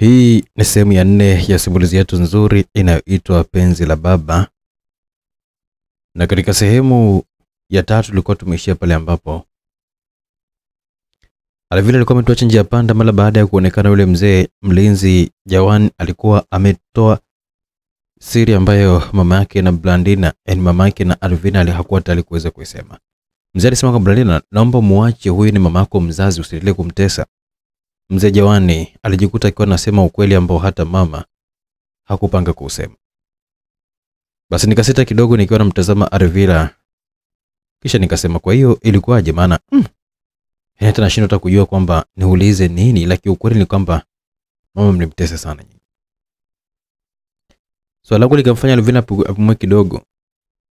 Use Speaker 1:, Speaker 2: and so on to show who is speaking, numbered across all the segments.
Speaker 1: Hii ni sehemu ya nne ya simulizi yetu nzuri inayoitwa Penzi la Baba, na katika sehemu ya tatu tulikuwa tumeishia pale ambapo Alvila alikuwa ametoa njia panda mara baada ya kuonekana yule mzee mlinzi Jawan alikuwa ametoa siri ambayo mama yake na Blandina yani mama yake na Alvina hakuwa tayari kuweza kuisema. Mzee alisema kwa Blandina, naomba muache, huyu ni mama yako mzazi, usiendelee kumtesa. Mzee Jawani alijikuta akiwa anasema ukweli ambao hata mama hakupanga kuusema. Basi nikasita kidogo nikiwa namtazama Arvila, kisha nikasema, kwa hiyo ilikuwaje? Maana mm, hata nashindwa kujua kwamba niulize nini, lakini ukweli ni kwamba mama mlimtesa sana nyinyi. so, langu likamfanya Arvila apumue kidogo,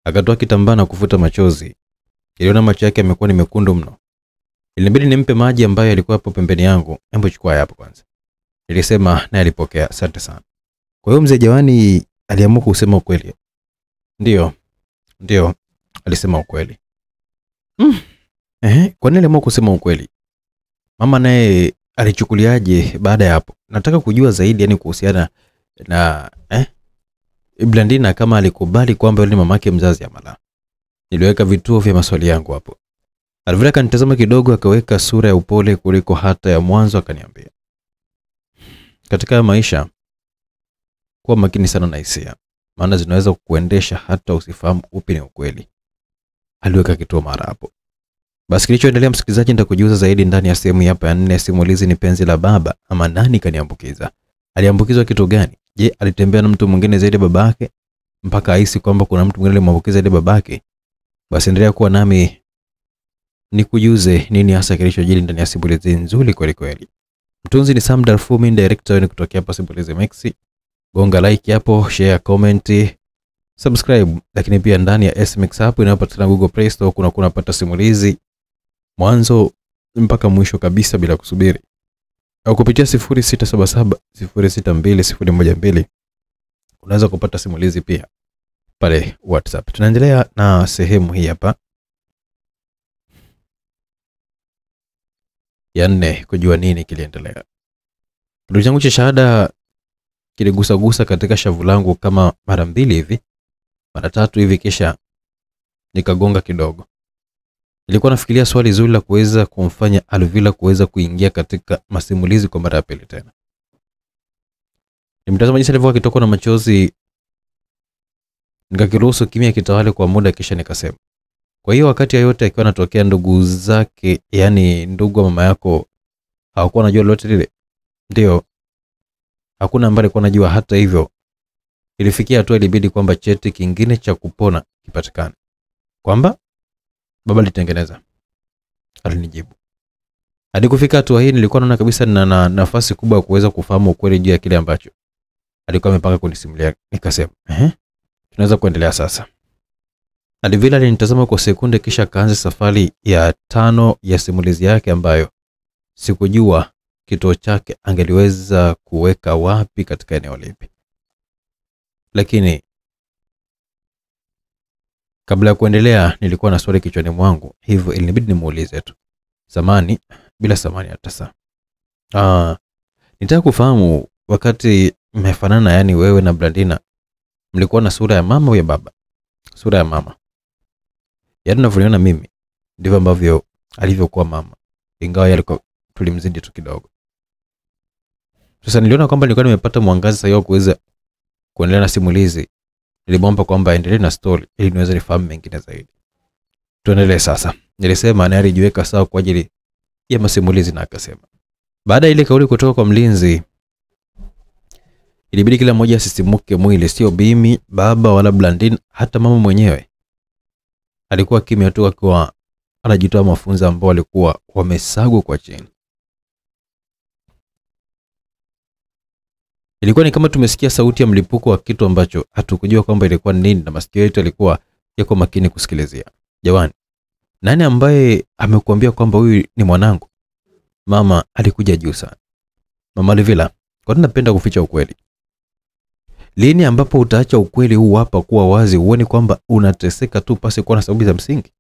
Speaker 1: akatoa kitambaa na kufuta machozi. Iliona macho yake yamekuwa ni mekundu mno. Ilibidi nimpe maji ambayo yalikuwa hapo pembeni yangu. Hebu chukua hapo kwanza, nilisema, na alipokea. Asante sana. Kwa hiyo mzee Jawani aliamua kusema ukweli. Ndio, ndio, alisema ukweli. Mm. Eh, kwa nini aliamua kusema ukweli? Mama naye alichukuliaje baada ya hapo? Nataka kujua zaidi, yani kuhusiana na eh, Blandina kama alikubali kwamba yule mamake mzazi ya Mala. Niliweka vituo vya maswali yangu hapo. Alvira akanitazama kidogo, akaweka sura ya upole kuliko hata ya mwanzo, akaniambia, katika maisha kuwa makini sana na hisia, maana zinaweza kukuendesha hata usifahamu upi ni ukweli. Aliweka kituo mara hapo. Basi kilichoendelea, msikilizaji, nitakujuza zaidi ndani ya sehemu hapa ya nne. Simulizi ni penzi la baba ama nani kaniambukiza? Aliambukizwa kitu gani? Je, alitembea na mtu mwingine zaidi ya babake mpaka ahisi kwamba kuna mtu mwingine alimwambukiza zaidi babake? Basi endelea kuwa nami nikujuze nini hasa kilichojiri ndani ya simulizi nzuri kweli kweli. Mtunzi ni Sam Darfumi, director ni kutokea hapa Simulizi Max. Gonga like hapo, share, comment, subscribe, lakini pia ndani ya SMX app inayopatikana Google Play Store kuna kuna pata simulizi mwanzo mpaka mwisho kabisa bila kusubiri au kupitia 0677 062 012 unaweza kupata simulizi pia pale WhatsApp. Tunaendelea na sehemu hii hapa. ya nne kujua nini kiliendelea. Kidole changu cha shahada kiligusagusa katika shavu langu kama mara mbili hivi, mara tatu hivi, kisha nikagonga kidogo. Nilikuwa nafikiria swali zuri la kuweza kumfanya Alvila kuweza kuingia katika masimulizi kwa mara ya pili tena. Nimtazama jinsi alivyokuwa akitokwa na machozi, nikakiruhusu kimya kitawale kwa muda, kisha nikasema, kwa hiyo wakati yoyote akiwa anatokea, ndugu zake, yani ndugu wa mama yako hawakuwa najua lolote lile? Ndio, hakuna ambaye alikuwa anajua. Hata hivyo, ilifikia hatua ilibidi kwamba cheti kingine cha kupona kipatikane. Kwamba baba alitengeneza, alinijibu. Hadi kufika hatua hii, nilikuwa naona kabisa na, na, nafasi kubwa ya kuweza kufahamu ukweli juu ya kile ambacho alikuwa amepanga kunisimulia. Nikasema, eh? tunaweza kuendelea sasa. Alivila alinitazama kwa sekunde kisha akaanza safari ya tano ya simulizi yake ambayo sikujua kituo chake angeliweza kuweka wapi katika eneo lipi. Lakini kabla ya kuendelea, nilikuwa na swali kichwani mwangu, hivyo ilinibidi nimuulize tu. Samani bila samani hata saa. Ah, nitaka kufahamu wakati mmefanana, yani wewe na Blandina mlikuwa na sura ya mama au ya baba? Sura ya mama yaani unavyoniona mimi ndivyo ambavyo alivyokuwa mama ingawa yeye alikuwa tulimzidi tu kidogo sasa niliona kwamba nilikuwa nimepata mwangaza sahihi wa kuweza kuendelea na simulizi nilimwomba kwamba aendelee na stori ili niweze nifahamu mengine zaidi tuendelee sasa nilisema naye alijiweka sawa kwa ajili ya masimulizi na akasema baada ya ile kauli kutoka kwa mlinzi ilibidi kila mmoja asisimuke mwili sio bimi baba wala blandin hata mama mwenyewe alikuwa kimya tu akiwa anajitoa mafunzo ambao walikuwa wamesagwa kwa chini. Ilikuwa ni kama tumesikia sauti ya mlipuko wa kitu ambacho hatukujua kwamba ilikuwa nini, na masikio yetu yalikuwa yako makini kusikilizia. Jawani, nani ambaye amekuambia kwamba huyu ni mwanangu? Mama alikuja juu sana. Mama Livila, kwa nini napenda kuficha ukweli? Lini ambapo utaacha ukweli huu hapa kuwa wazi, uone kwamba unateseka tu pasi kuwa na sababu za msingi?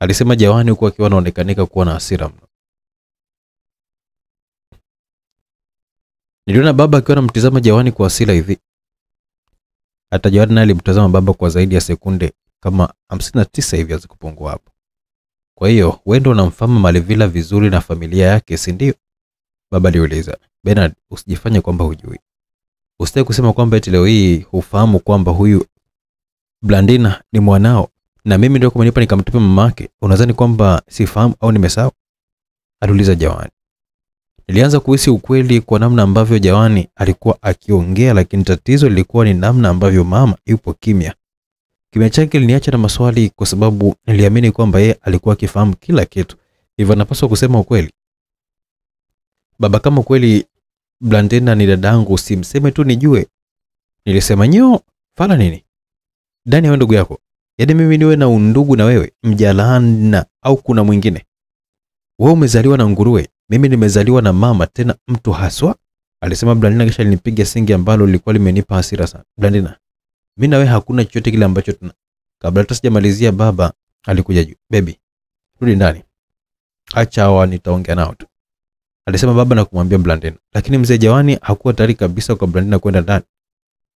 Speaker 1: Alisema Jawani huku akiwa anaonekanika kuwa na hasira mno. Niliona baba akiwa anamtizama Jawani kwa hasira hivi. Hata Jawani naye alimtazama baba kwa zaidi ya sekunde kama tisa hivi hazikupungua hapo. Kwa hiyo wewe ndio unamfahamu Malivila vizuri na familia yake, si ndio? Baba aliuliza. Bernard, usijifanye kwamba hujui. Usitaki kusema kwamba eti leo hii hufahamu kwamba huyu Blandina ni mwanao na mimi ndio kumenipa nikamtupa mamake. Unadhani kwamba sifahamu au nimesahau? aliuliza Jawani. Nilianza kuhisi ukweli kwa namna ambavyo Jawani alikuwa akiongea, lakini tatizo lilikuwa ni namna ambavyo mama yupo kimya. Kimya chake liniacha na maswali, kwa sababu niliamini kwamba yeye alikuwa akifahamu kila kitu, hivyo anapaswa kusema ukweli. Baba, kama kweli Blandena ni dadangu, usimseme tu nijue. Nilisema nyo, fala nini? Dani awe ndugu yako? Yaani mimi niwe na undugu na wewe, Mjalana au kuna mwingine? Wewe umezaliwa na nguruwe, mimi nimezaliwa na mama, tena mtu haswa, alisema Blandina kisha alinipiga singi ambalo lilikuwa limenipa hasira sana. Blandina, mimi na wewe hakuna chochote kile ambacho tuna. Kabla hata sijamalizia, baba alikuja juu. Baby, rudi ndani, acha hawa nitaongea nao tu alisema baba na kumwambia Blandina, lakini mzee Jawani hakuwa tayari kabisa kwa Blandina kwenda ndani.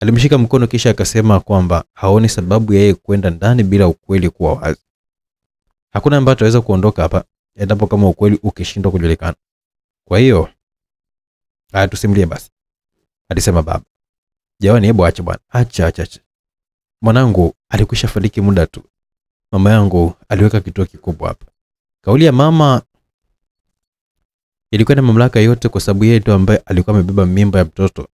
Speaker 1: Alimshika mkono kisha akasema kwamba haoni sababu yeye kwenda ndani bila ukweli kuwa wazi. Hakuna ambaye ataweza kuondoka hapa endapo kama ukweli ukishindwa kujulikana. Kwa hiyo haya, tusimlie basi, alisema baba. Jawani, hebu acha bwana, acha acha acha. Mwanangu alikwisha fariki muda tu. Mama yangu aliweka kituo kikubwa hapa. Kauli ya mama ilikuwa na mamlaka yote, kwa sababu yeye ndo ambaye alikuwa amebeba mimba ya mtoto.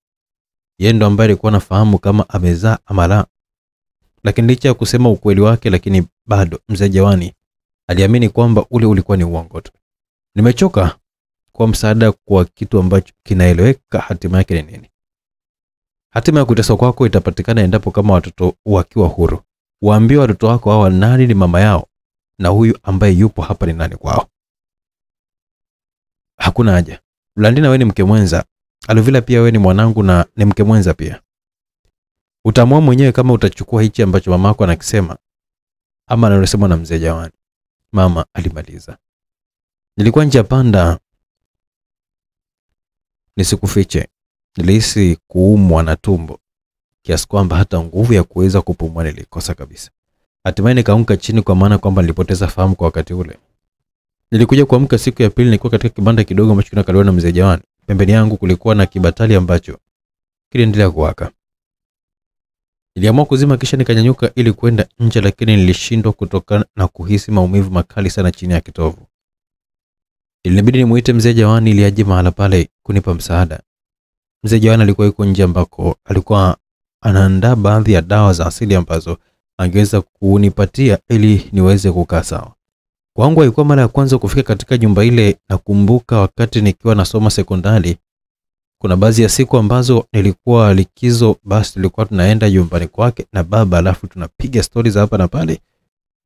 Speaker 1: Yeye ndo ambaye alikuwa anafahamu kama amezaa ama la. Lakini licha ya kusema ukweli wake, lakini bado mzee Jawani aliamini kwamba ule ulikuwa ni uongo tu. Nimechoka kwa msaada kwa kitu ambacho kinaeleweka hatima yake ni nini. Hatima ya kuteswa kwako itapatikana endapo kama watoto wakiwa huru waambie watoto wako hawa nani ni mama yao na huyu ambaye yupo hapa ni nani kwao. Hakuna haja. landina wewe ni mke mwenza. Aluvila, pia wewe ni mwanangu na ni mke mwenza pia. Utaamua mwenyewe kama utachukua hichi ambacho mamako anakisema ama analosemwa na mzee Jawani, mama alimaliza. Nilikuwa njia panda, nisikufiche, nilihisi kuumwa na tumbo kiasi kwamba hata nguvu ya kuweza kupumua nilikosa kabisa. Hatimaye nikaunga chini, kwa maana kwamba nilipoteza fahamu kwa wakati ule. Nilikuja kuamka siku ya pili, nilikuwa katika kibanda kidogo ambacho kinakaliwa na mzee Jawani. Pembeni yangu kulikuwa na kibatali ambacho kiliendelea kuwaka. Niliamua kuzima kisha nikanyanyuka ili kwenda nje, lakini nilishindwa kutokana na kuhisi maumivu makali sana chini ya kitovu. Ilinibidi nimuite mzee Jawani ili aje mahala pale kunipa msaada. Mzee Jawani alikuwa yuko nje ambako alikuwa anaandaa baadhi ya dawa za asili ambazo angeweza kunipatia ili niweze kukaa sawa. Kwangu ilikuwa mara ya kwanza kufika katika nyumba ile. Nakumbuka wakati nikiwa nasoma sekondari, kuna baadhi ya siku ambazo nilikuwa likizo, basi tulikuwa tunaenda nyumbani kwake na baba, alafu tunapiga stori za hapa na pale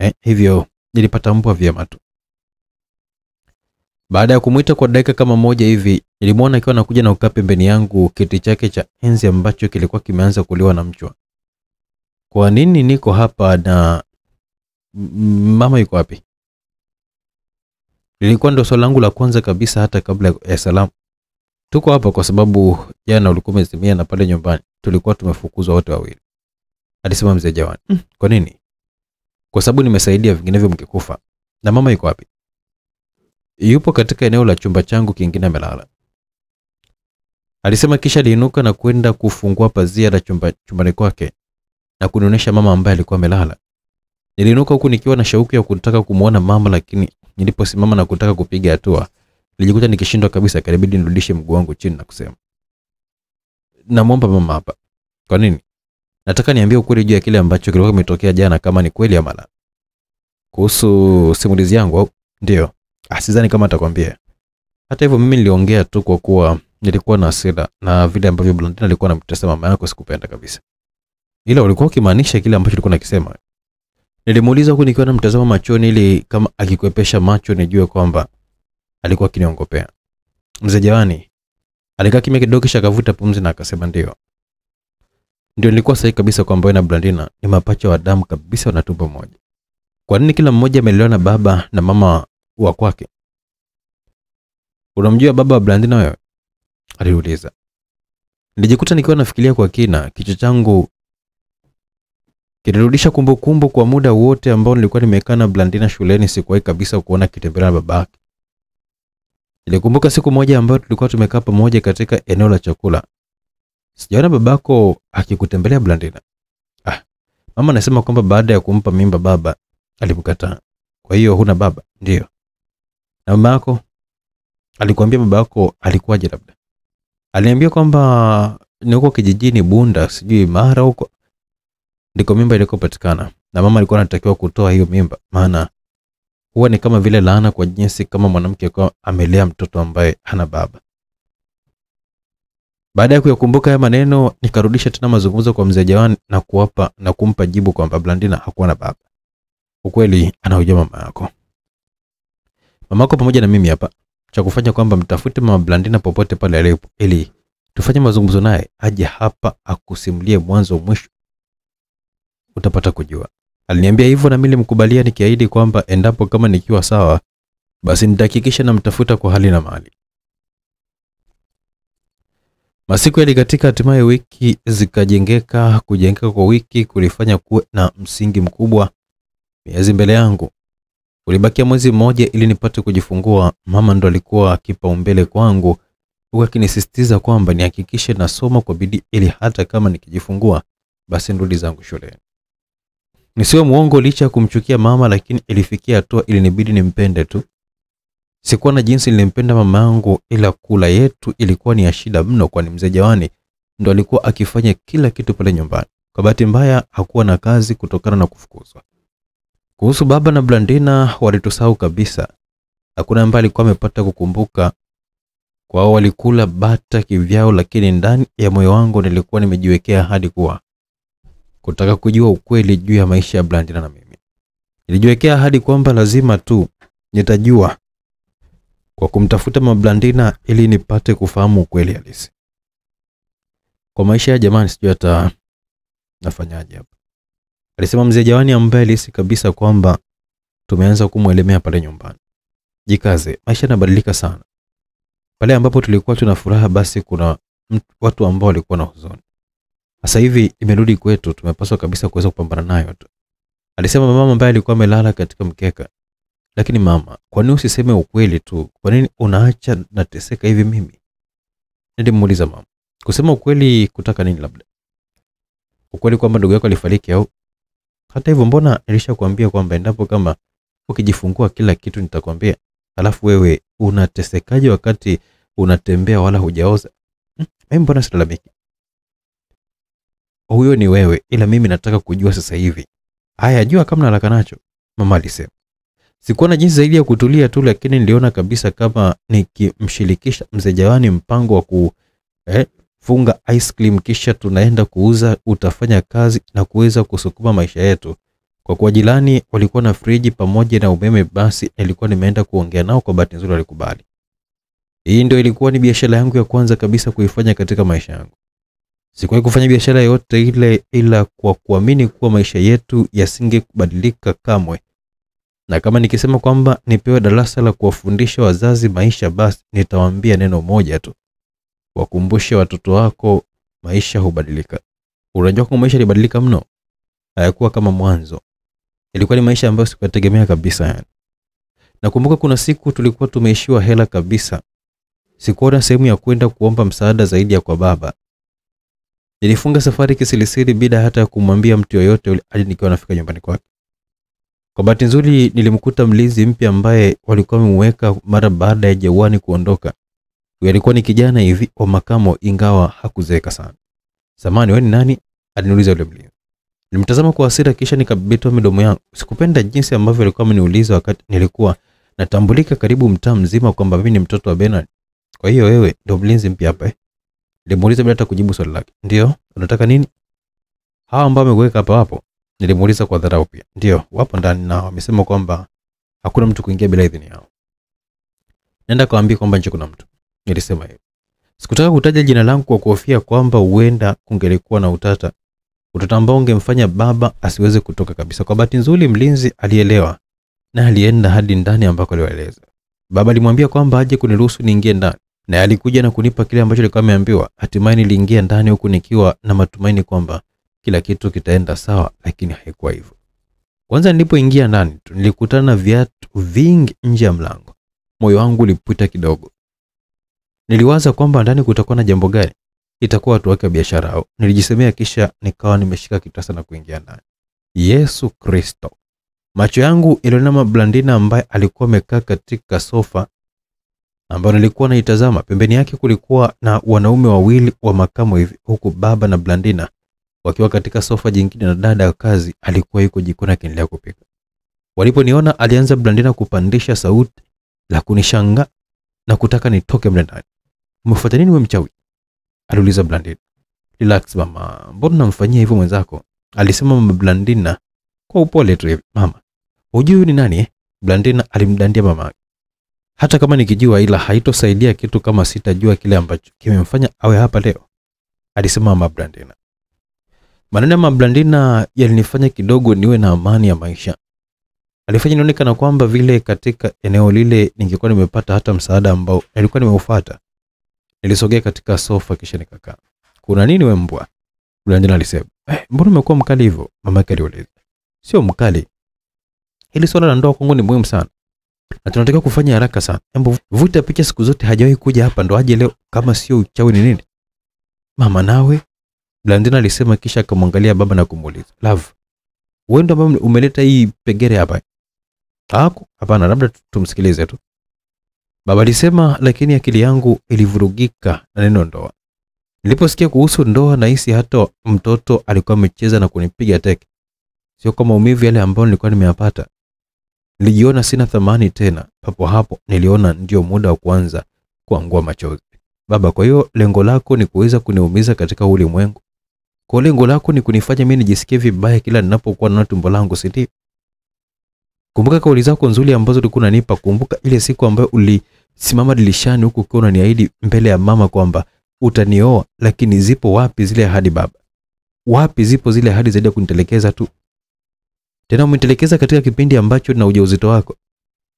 Speaker 1: eh, hivyo nilipata mbwa vyema tu. Baada ya kumwita kwa dakika kama moja hivi, nilimwona akiwa anakuja na ukaa pembeni yangu, kiti chake cha enzi ambacho kilikuwa kimeanza kuliwa na mchwa. Kwa nini niko hapa na mama yuko wapi? lilikuwa ndo swali langu la kwanza kabisa hata kabla ya salamu. Tuko hapa kwa sababu jana ulikuwa umezimia na pale nyumbani tulikuwa tumefukuzwa wote wawili, alisema mzee Jawani. Mm, kwa nini? Kwa sababu nimesaidia, vinginevyo mkikufa. Na mama yuko wapi? Yupo katika eneo la chumba changu kingine, amelala, alisema. Kisha aliinuka na kwenda kufungua pazia la chumba, chumbani kwake na kunionyesha mama ambaye alikuwa amelala. Niliinuka huku nikiwa na shauku ya kutaka kumwona mama, lakini Niliposimama na kutaka kupiga hatua, nilijikuta nikishindwa kabisa, karibidi nirudishe mguu wangu chini na kusema, namwomba mama hapa. Kwa nini? Nataka niambie ukweli juu ya kile ambacho kilikuwa kimetokea jana, kama ni kweli ama la. Kuhusu simulizi yangu au ndio? Asizani ah, kama atakwambia. Hata hivyo mimi niliongea tu kwa kuwa nilikuwa na hasira na vile ambavyo Blondina alikuwa anamtesa mama yako sikupenda kabisa. Ila ulikuwa ukimaanisha kile ambacho ulikuwa nakisema Nilimuuliza huku nikiwa namtazama machoni ili kama akikwepesha macho nijue kwamba alikuwa akiniongopea. Mzee Jawani alikaa kimya kidogo kisha akavuta pumzi na akasema ndio. Ndio nilikuwa sahihi kabisa kwamba wewe na Blandina ni mapacha wa damu kabisa wana tumbo moja. Kwa nini kila mmoja amelelewa na baba na mama wa kwake? Unamjua baba wa Blandina wewe? Aliuliza. Nilijikuta nikiwa nafikiria kwa kina, kichwa changu kinirudisha kumbukumbu kwa muda wote ambao nilikuwa nimekaa na Blandina shuleni. Sikuwahi kabisa kuona akitembea na babake. Nilikumbuka siku moja ambayo tulikuwa tumekaa pamoja katika eneo la chakula. Sijaona babako akikutembelea Blandina. Ah, mama anasema kwamba baada ya kumpa mimba baba alimkataa. Kwa hiyo huna baba? Ndio. Na mama yako alikuambia baba yako alikuwaje? Labda kwamba ni huko kijijini Bunda, sijui Mara huko ndiko mimba ilikopatikana na mama alikuwa anatakiwa kutoa hiyo mimba, maana huwa ni kama vile laana kwa jinsi kama mwanamke kwa amelea mtoto ambaye hana baba. Baada ya kuyakumbuka haya maneno, nikarudisha tena mazungumzo kwa mzee Jawani na kuwapa na kumpa jibu kwamba Blandina hakuwa na baba. Ukweli anaujua mama yako, mama yako pamoja na mimi hapa. Cha kufanya kwamba mtafute mama Blandina popote pale alipo, ili tufanye mazungumzo naye, aje hapa akusimulie mwanzo mwisho utapata kujua. Aliniambia hivyo na mimi nilimkubalia nikiahidi kwamba endapo kama nikiwa sawa, basi nitahakikisha namtafuta kwa hali na mali. Masiku yalikatika, hatimaye wiki zikajengeka. Kujengeka kwa wiki kulifanya kuwe na msingi mkubwa miezi mbele yangu. Ulibakia mwezi mmoja ili nipate kujifungua. Mama ndo alikuwa kipaumbele kwangu, huku akinisisitiza kwamba nihakikishe nasoma kwa bidii ili hata kama nikijifungua basi ndudi zangu shuleni. Nisiwe mwongo licha ya kumchukia mama, lakini ilifikia hatua ilinibidi nimpende tu. Sikuwa na jinsi, nilimpenda mamangu, ila kula yetu ilikuwa ni ya shida mno, kwani mzee Jawani ndo alikuwa akifanya kila kitu pale nyumbani. Kwa bahati mbaya hakuwa na kazi kutokana na kufukuzwa. Kuhusu baba na Blandina walitusahau kabisa. Hakuna ambaye alikuwa amepata kukumbuka. Kwao walikula bata kivyao, lakini ndani ya moyo wangu nilikuwa nimejiwekea hadi kuwa kutaka kujua ukweli juu ya maisha ya Blandina na mimi. Nilijiwekea ahadi kwamba lazima tu nitajua kwa kumtafuta Mablandina ili nipate kufahamu ukweli halisi. Kwa maisha ya jamani, sijui hata nafanyaje hapa, alisema mzee Jawani, ambaye alihisi kabisa kwamba tumeanza kumwelemea pale nyumbani. Jikaze, maisha yanabadilika sana. Pale ambapo tulikuwa tuna furaha, basi kuna watu ambao walikuwa na huzuni. Sasa hivi imerudi kwetu, tumepaswa kabisa kuweza kupambana nayo tu, alisema mama ambaye alikuwa amelala katika mkeka. Lakini mama, kwa nini usiseme ukweli tu? Kwa nini unaacha nateseka hivi mimi? Nilimuuliza mama. Kusema ukweli kutaka nini? Labda ukweli kwamba ndugu yako alifariki au? Hata hivyo, mbona nilishakwambia kwamba endapo kama ukijifungua kila kitu nitakwambia. Alafu wewe unatesekaje wakati unatembea wala hujaoza? Hmm, mimi mbona silalamiki? huyo ni wewe, ila mimi nataka kujua sasa hivi. Haya, jua kama nalaka nacho, mama alisema. Sikuwa na jinsi zaidi ya kutulia tu, lakini niliona kabisa kama nikimshirikisha mzee Jawani mpango wa kufunga eh, ice cream kisha tunaenda kuuza, utafanya kazi na kuweza kusukuma maisha yetu. Kwa kuwa jirani walikuwa na friji pamoja na umeme, basi nilikuwa nimeenda kuongea nao. Kwa bahati nzuri walikubali. Hii ndio ilikuwa ni biashara yangu ya kwanza kabisa kuifanya katika maisha yangu. Sikuwahi kufanya biashara yoyote ile ila kwa kuamini kuwa maisha yetu yasingekubadilika kamwe, na kama nikisema kwamba nipewe darasa la kuwafundisha wazazi maisha, basi nitawaambia neno moja tu, wakumbushe watoto wako maisha hubadilika. Unajua kwamba maisha yalibadilika mno, hayakuwa kama mwanzo. Ilikuwa ni maisha ambayo sikuyategemea kabisa yani. Nakumbuka kuna siku tulikuwa tumeishiwa hela kabisa, sikuona sehemu ya kwenda kuomba msaada zaidi ya kwa baba Nilifunga safari kisirisiri bila hata kumwambia mtu yoyote hadi nikiwa nafika nyumbani kwake. Kwa bahati nzuri, nilimkuta mlinzi mpya ambaye walikuwa wamemweka mara baada ya Jawani kuondoka. Huyu alikuwa ni kijana hivi wa makamo, ingawa hakuzeeka sana. Samani, wewe ni nani? aliniuliza yule mlinzi. Nilimtazama kwa hasira, kisha nikabitoa midomo yangu. Sikupenda jinsi ambavyo alikuwa ameniuliza wakati nilikuwa natambulika karibu mtaa mzima kwamba mimi ni mtoto wa Bernard. Kwa hiyo wewe ndio mlinzi mpya hapa eh? Nilimuuliza bila hata kujibu swali lake. Ndio, unataka nini? Hawa ambao wameweka hapa wapo? Nilimuuliza kwa dharau pia. Ndio, wapo ndani na wamesema kwamba hakuna mtu kuingia bila idhini yao. Nenda kawaambie kwamba nje kuna mtu. Nilisema hivyo. Sikutaka kutaja jina langu kwa kuhofia kwamba huenda kungelikuwa na utata, utata ambao ungemfanya baba asiweze kutoka kabisa. Kwa bahati nzuri, mlinzi alielewa na alienda hadi ndani ambako aliwaeleza. Baba alimwambia kwamba aje kuniruhusu niingie ndani na alikuja na kunipa kile ambacho alikuwa ameambiwa Hatimaye niliingia ndani huku nikiwa na matumaini kwamba kila kitu kitaenda sawa, lakini haikuwa hivyo. Kwanza nilipoingia ndani tu nilikutana na viatu vingi nje ya mlango. Moyo wangu ulipita kidogo. Niliwaza kwamba ndani kutakuwa na jambo gani, itakuwa watu wake wa biashara au, nilijisemea, kisha nikawa nimeshika kitasa na kuingia ndani. Yesu Kristo! Macho yangu yaliona blandina ambaye alikuwa amekaa katika sofa ambayo nilikuwa naitazama. Pembeni yake kulikuwa na wanaume wawili wa makamo hivi, huku baba na Blandina wakiwa katika sofa jingine na dada wa kazi alikuwa yuko jikoni akiendelea kupika. Waliponiona alianza Blandina kupandisha sauti la kunishanga na kutaka nitoke mle ndani. Umefuata nini wewe mchawi? aliuliza Blandina. Relax mama, mbona namfanyia hivyo mwenzako? alisema mama Blandina kwa upole tu Mama, hujui ni nani? Eh? Blandina alimdandia mama hata kama nikijua, ila haitosaidia kitu kama sitajua kile ambacho kimemfanya awe hapa leo, alisema Mama Blandina. Maneno ya Mama Blandina yalinifanya kidogo niwe na amani ya maisha. Alifanya nione kwamba vile katika eneo lile ningekuwa nimepata hata msaada ambao nilikuwa nimeufuata. Nilisogea katika sofa kisha nikakaa. Kuna nini we mbwa? Blandina alisema. Eh, mbona umekuwa mkali hivyo? Mama yake aliuliza. Sio mkali. Hili swala la ndoa kwangu ni muhimu sana na tunatakiwa kufanya haraka sana. Jambo vuta picha siku zote hajawahi kuja hapa, ndo aje leo? Kama sio uchawi ni nini? Mama nawe, Blandina alisema, kisha akamwangalia baba na kumuuliza, love, wewe ndo ambaye umeleta hii pengere hapa? Hako, hapana, labda tumsikilize tu. Baba alisema, lakini akili yangu ilivurugika na neno ndoa. Niliposikia kuhusu ndoa, nahisi hata mtoto alikuwa amecheza na kunipiga teke, sio kwa maumivu yale ambayo nilikuwa nimeyapata. Nilijiona sina thamani tena. Papo hapo niliona ndio muda wa kuanza kuangua machozi. Baba, kwa hiyo lengo lako ni kuweza kuniumiza katika ulimwengu? Kwa lengo lako ni kunifanya mimi nijisikie vibaya kila ninapokuwa na tumbo langu, si ndio? Kumbuka kauli zako nzuri ambazo ulikuwa unanipa. Kumbuka ile siku ambayo ulisimama dilishani huku ukiwa unaniahidi mbele ya mama kwamba utanioa, lakini zipo wapi zile ahadi baba? Wapi zipo zile ahadi zaidi ya kunitelekeza tu? Tena umetelekeza katika kipindi ambacho na ujauzito wako.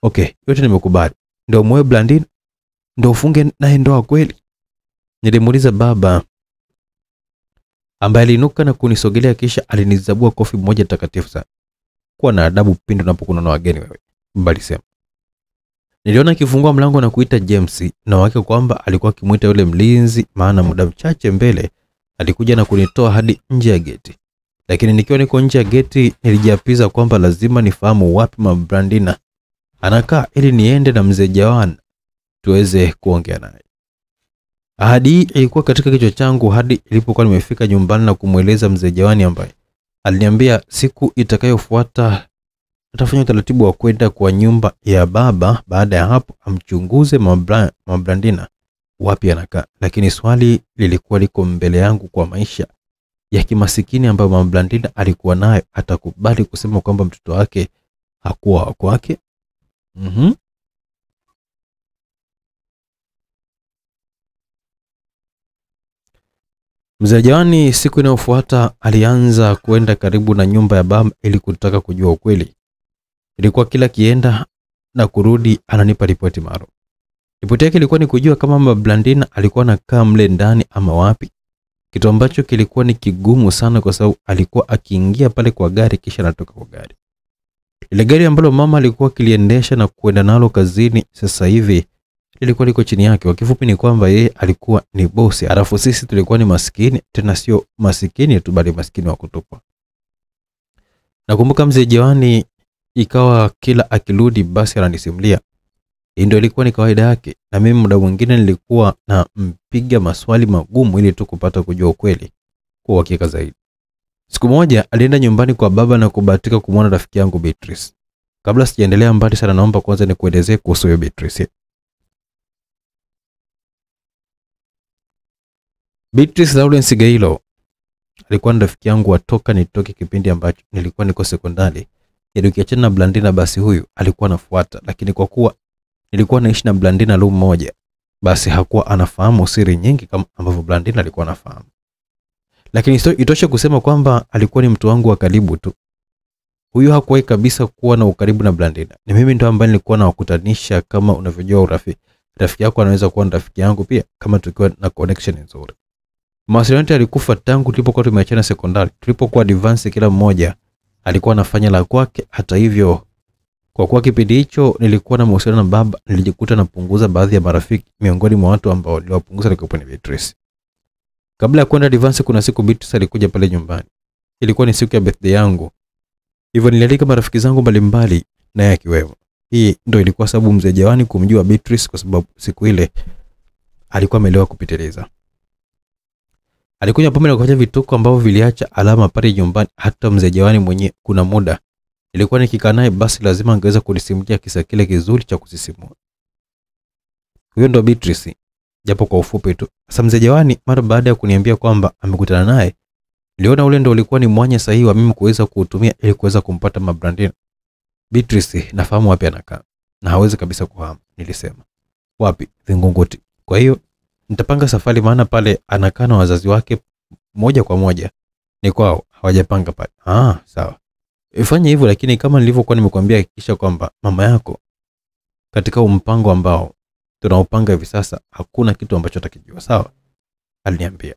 Speaker 1: Okay, yote nimekubali. Ndio muoe Blandina? Ndio ufunge naye ndoa kweli? Nilimuuliza baba ambaye alinuka na kunisogelea kisha alinizabua kofi moja takatifu sana. Kuwa na adabu pindi unapokunana wageni wewe, mbali sema. Niliona akifungua mlango na kuita James na wake kwamba alikuwa akimwita yule mlinzi, maana muda mchache mbele alikuja na kunitoa hadi nje ya geti lakini nikiwa niko nje ya geti nilijiapiza kwamba lazima nifahamu wapi mabrandina anakaa ili niende na mzee Jawan tuweze kuongea naye. Ahadi hii ilikuwa katika kichwa changu hadi ilipokuwa nimefika nyumbani na kumweleza mzee Jawani ambaye aliniambia siku itakayofuata atafanya utaratibu wa kwenda kwa nyumba ya baba, baada ya hapo amchunguze mabrandina wapi anakaa. Lakini swali lilikuwa liko mbele yangu kwa maisha ya kimasikini ambayo mama Blandina alikuwa nayo, atakubali kusema kwamba mtoto wake hakuwa wa kwake? mm -hmm. Mzee Jawani siku inayofuata alianza kuenda karibu na nyumba ya baba ili kutaka kujua ukweli. Ilikuwa kila kienda na kurudi ananipa ripoti maalum. Ripoti yake ilikuwa ni kujua kama mama Blandina alikuwa anakaa mle ndani ama wapi, kitu ambacho kilikuwa ni kigumu sana kwa sababu alikuwa akiingia pale kwa gari kisha anatoka kwa gari. Ile gari ambalo mama alikuwa kiliendesha na kuenda nalo kazini sasa hivi lilikuwa liko chini yake. Kwa kifupi ni kwamba yeye alikuwa ni bosi, alafu sisi tulikuwa ni maskini, tena sio maskini tu, bali maskini wa kutupwa. Nakumbuka mzee Jewani, ikawa kila akirudi basi ananisimulia hii ndio ilikuwa ni kawaida yake, na mimi muda mwingine nilikuwa na mpiga maswali magumu ili tu kupata kujua ukweli kwa uhakika zaidi. Siku moja alienda nyumbani kwa baba na kubahatika kumwona rafiki yangu Beatrice. Kabla sijaendelea mbali sana, naomba kwanza nikuelezee kuhusu hiyo Beatrice. Beatrice Lawrence Gailo alikuwa ni rafiki yangu watoka nitoke kipindi ambacho nilikuwa niko sekondari. Yaani ukiachana na Blandina, basi huyu alikuwa anafuata, lakini kwa kuwa Nilikuwa naishi na Blandina lu mmoja basi hakuwa anafahamu siri nyingi kama ambavyo Blandina alikuwa anafahamu, lakini itoshe kusema kwamba alikuwa ni mtu wangu wa karibu tu. Huyo hakuwahi kabisa kuwa na ukaribu na Blandina. Ni mimi ndo ambaye nilikuwa nawakutanisha. Kama unavyojua urafiki, rafiki yako anaweza kuwa rafiki yangu pia, kama tukiwa na connection nzuri. Mawasiliano alikufa tangu tulipokuwa tumeachana sekondari. Tulipokuwa advance, kila mmoja alikuwa anafanya la kwake. Hata hivyo kwa kuwa kipindi hicho nilikuwa na mahusiano na baba, nilijikuta napunguza baadhi ya marafiki miongoni mwa watu ambao niliwapunguza nikakuwa ni Beatrice. Kabla ya kwenda Advance, kuna siku Beatrice alikuja pale nyumbani. Ilikuwa ni siku ya birthday yangu, hivyo nilialika marafiki zangu mbalimbali, naye akiwemo. Hii ndo ilikuwa sababu mzee Jawani kumjua Beatrice, kwa sababu siku ile alikuwa amelewa kupitiliza. Alikunywa pombe na kufanya vituko ambavyo viliacha alama pale nyumbani, hata mzee Jawani mwenye kuna muda ilikuwa nikikaa naye, basi lazima angeweza kunisimulia kisa kile kizuri cha kusisimua. Huyo ndo Beatrice, japo kwa ufupi tu. Sasa mzee Jawani, mara baada ya kuniambia kwamba amekutana naye, niliona ule ndo ulikuwa ni mwanya sahihi wa mimi kuweza kuutumia ili kuweza kumpata Mabrandina. Beatrice, nafahamu wapi anakaa na hawezi kabisa kuhama, nilisema. Wapi? Vingunguti. Kwa hiyo nitapanga safari, maana pale anakaa na wazazi wake moja kwa moja ni kwao, hawajapanga pale. Ah, sawa. Fanya hivyo, lakini kama nilivyokuwa nimekuambia, hakikisha kwamba mama yako katika mpango ambao tunaupanga hivi sasa, hakuna kitu ambacho atakijua. Sawa, aliniambia.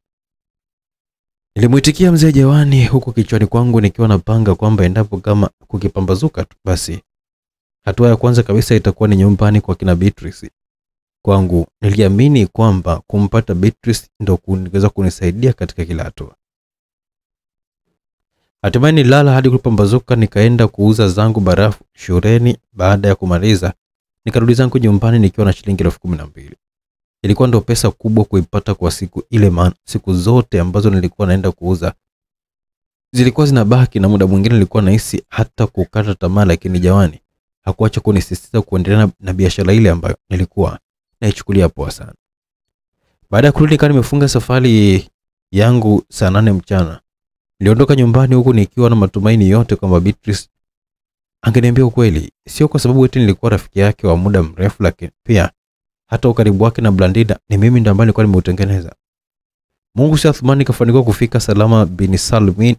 Speaker 1: Nilimuitikia mzee Jawani, huku kichwani kwangu nikiwa napanga kwamba endapo kama kukipambazuka tu, basi hatua ya kwanza kabisa itakuwa ni nyumbani kwa kina Beatrice. Kwangu niliamini kwamba kumpata Beatrice ndio kungeweza kunisaidia katika kila hatua. Hatimaye nilala hadi kulipambazuka, nikaenda kuuza zangu barafu shuleni. Baada ya kumaliza, nikarudi zangu nyumbani nikiwa na shilingi elfu kumi na mbili. Ilikuwa ndo pesa kubwa kuipata kwa siku ile, maana siku zote ambazo nilikuwa naenda kuuza zilikuwa zinabaki, na muda mwingine nilikuwa nahisi hata kukata tamaa, lakini jawani hakuacha kunisisitiza kuendelea na, na biashara ile ambayo nilikuwa naichukulia poa sana. Baada ya kurudi, nikawa nimefunga safari yangu saa nane mchana Niliondoka nyumbani huku nikiwa na matumaini yote kwamba Beatrice angeniambia ukweli, sio kwa sababu eti nilikuwa rafiki yake wa muda mrefu, lakini pia hata ukaribu wake na Blandina ni mimi ndo ambaye nilikuwa nimeutengeneza. Mungu si Athmani kafanikiwa kufika salama bin Salmin.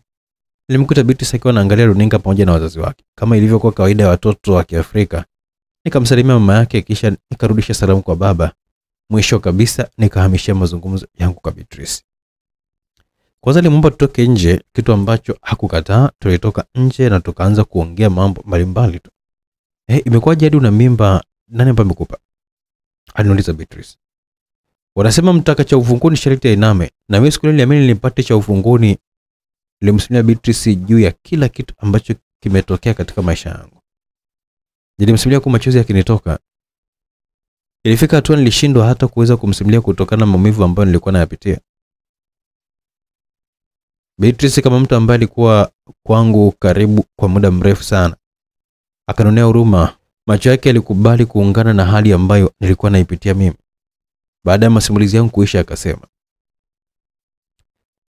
Speaker 1: Nilimkuta Beatrice akiwa anaangalia runinga pamoja na wazazi wake kama ilivyokuwa kawaida ya watoto wa Kiafrika. Nikamsalimia mama yake, kisha nikarudisha salamu kwa baba. Mwisho kabisa nikahamishia mazungumzo yangu kwa Beatrice. Kwanza alimuomba tutoke nje, kitu ambacho hakukataa. Tulitoka nje na tukaanza kuongea mambo mbalimbali tu. Eh, imekuwa jadi una mimba? Nani ambaye amekupa? Aliniuliza Beatrice. Wanasema mtaka cha ufunguni sharti ainame, na mimi siku ile nilipate cha ufunguni. Nilimsimulia Beatrice juu ya kila kitu ambacho kimetokea katika maisha yangu. Nilimsimulia kwa machozi yakinitoka. Ilifika hatua nilishindwa hata kuweza kumsimulia kutokana na maumivu ambayo nilikuwa nayapitia. Beatrice kama mtu ambaye alikuwa kwangu karibu kwa muda mrefu sana. Akanonea huruma, macho yake yalikubali kuungana na hali ambayo nilikuwa naipitia mimi. Baada ya masimulizi yangu kuisha, akasema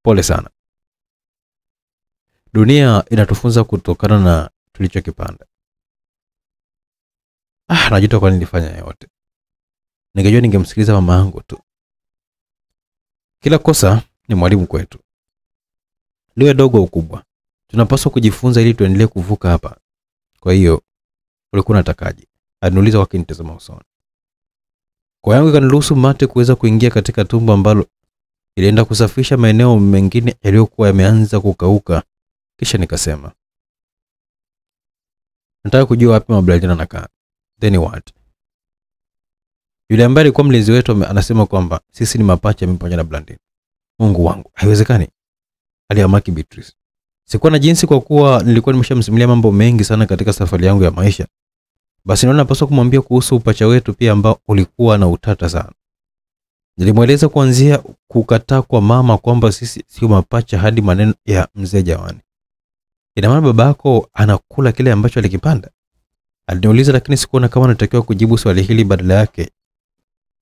Speaker 1: pole sana, dunia inatufunza kutokana na tulichokipanda. Ah, najuta kwa nilifanya yote. Ningejua ningemsikiliza mama yangu tu. Kila kosa ni mwalimu kwetu liwe dogo au kubwa. Tunapaswa kujifunza ili tuendelee kuvuka hapa. Kwa hiyo ulikuwa unatakaje? Aliniuliza wakinitazama usoni. Kwa yangu ikaniruhusu mate kuweza kuingia katika tumbo ambalo ilienda kusafisha maeneo mengine yaliyokuwa yameanza kukauka, kisha nikasema nataka kujua wapi Mablalina anakaa. Then what? Yule ambaye alikuwa mlinzi wetu anasema kwamba sisi ni mapacha mimi pamoja na Blandin. Mungu wangu, haiwezekani aliamaki Beatrice. Sikuwa na jinsi kwa kuwa nilikuwa nimeshamsimulia mambo mengi sana katika safari yangu ya maisha. Basi naona napaswa kumwambia kuhusu upacha wetu pia ambao ulikuwa na utata sana. Nilimweleza kuanzia kukataa kwa mama kwamba sisi sio mapacha hadi maneno ya mzee Jawani. Ina maana babako anakula kile ambacho alikipanda? Aliniuliza, lakini sikuona kama natakiwa kujibu swali hili, badala yake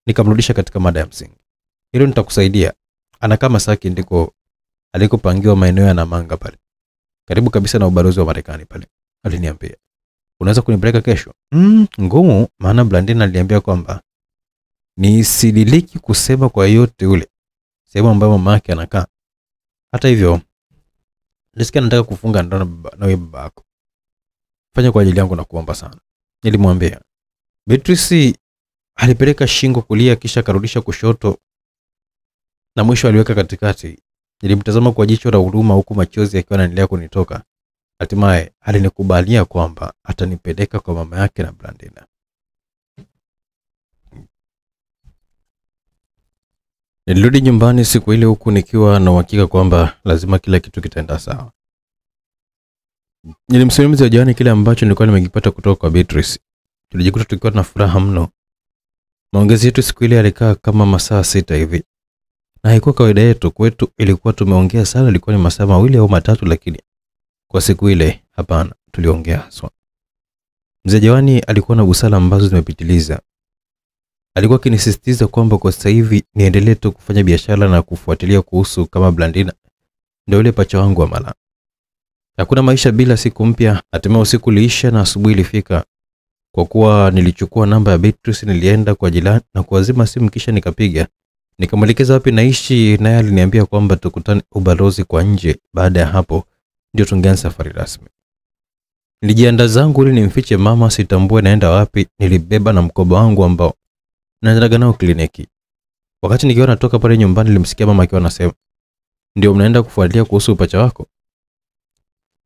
Speaker 1: nikamrudisha katika mada ya msingi. Hilo nitakusaidia. Anakaa Masaki ndiko alikopangiwa maeneo ya Namanga pale, karibu kabisa na ubalozi wa Marekani pale. Aliniambia, unaweza kunipeleka kesho? Mm, ngumu, maana Blandina aliniambia kwamba nisililiki kusema kwa yote ule sehemu ambayo mama yake anakaa. Hata hivyo, nisikia nataka kufunga ndoa na na baba yako, fanya kwa ajili yangu na kuomba sana, nilimwambia. Beatrice alipeleka shingo kulia, kisha akarudisha kushoto na mwisho aliweka katikati Nilimtazama kwa jicho la huruma, huku machozi yakiwa yanaendelea kunitoka. Hatimaye alinikubalia kwamba atanipeleka kwa mama yake na Blandina. Nilirudi nyumbani siku ile huku nikiwa na uhakika kwamba lazima kila kitu kitaenda sawa. Nilimsimulia John kile ambacho nilikuwa nimekipata kutoka kwa Beatrice. Tulijikuta tukiwa na furaha mno. Maongezi yetu siku ile yalikaa kama masaa sita hivi na haikuwa kawaida yetu kwetu. Ilikuwa tumeongea sana, ilikuwa ni masaa mawili au matatu, lakini kwa siku ile hapana, tuliongea haswa. Mzee Jawani alikuwa na busara ambazo zimepitiliza. Alikuwa akinisisitiza kwamba kwa sasa hivi niendelee tu kufanya biashara na kufuatilia kuhusu kama Blandina ndio yule pacha wangu wa mala Hakuna maisha bila siku mpya. Hatimaye usiku liisha na asubuhi ilifika. Kwa kuwa nilichukua namba ya Beatrice, nilienda kwa jirani na kuwazima simu, kisha nikapiga Nikamwelekeza wapi naishi, naye aliniambia kwamba tukutane ubalozi kwa nje, baada ya hapo ndio tungeanza safari rasmi. Nilijianda zangu ili nimfiche mama sitambue naenda wapi. Nilibeba na mkoba wangu ambao naendaga nao kliniki. Wakati nikiwa natoka pale nyumbani, nilimsikia mama akiwa anasema, ndio mnaenda kufuatilia kuhusu upacha wako?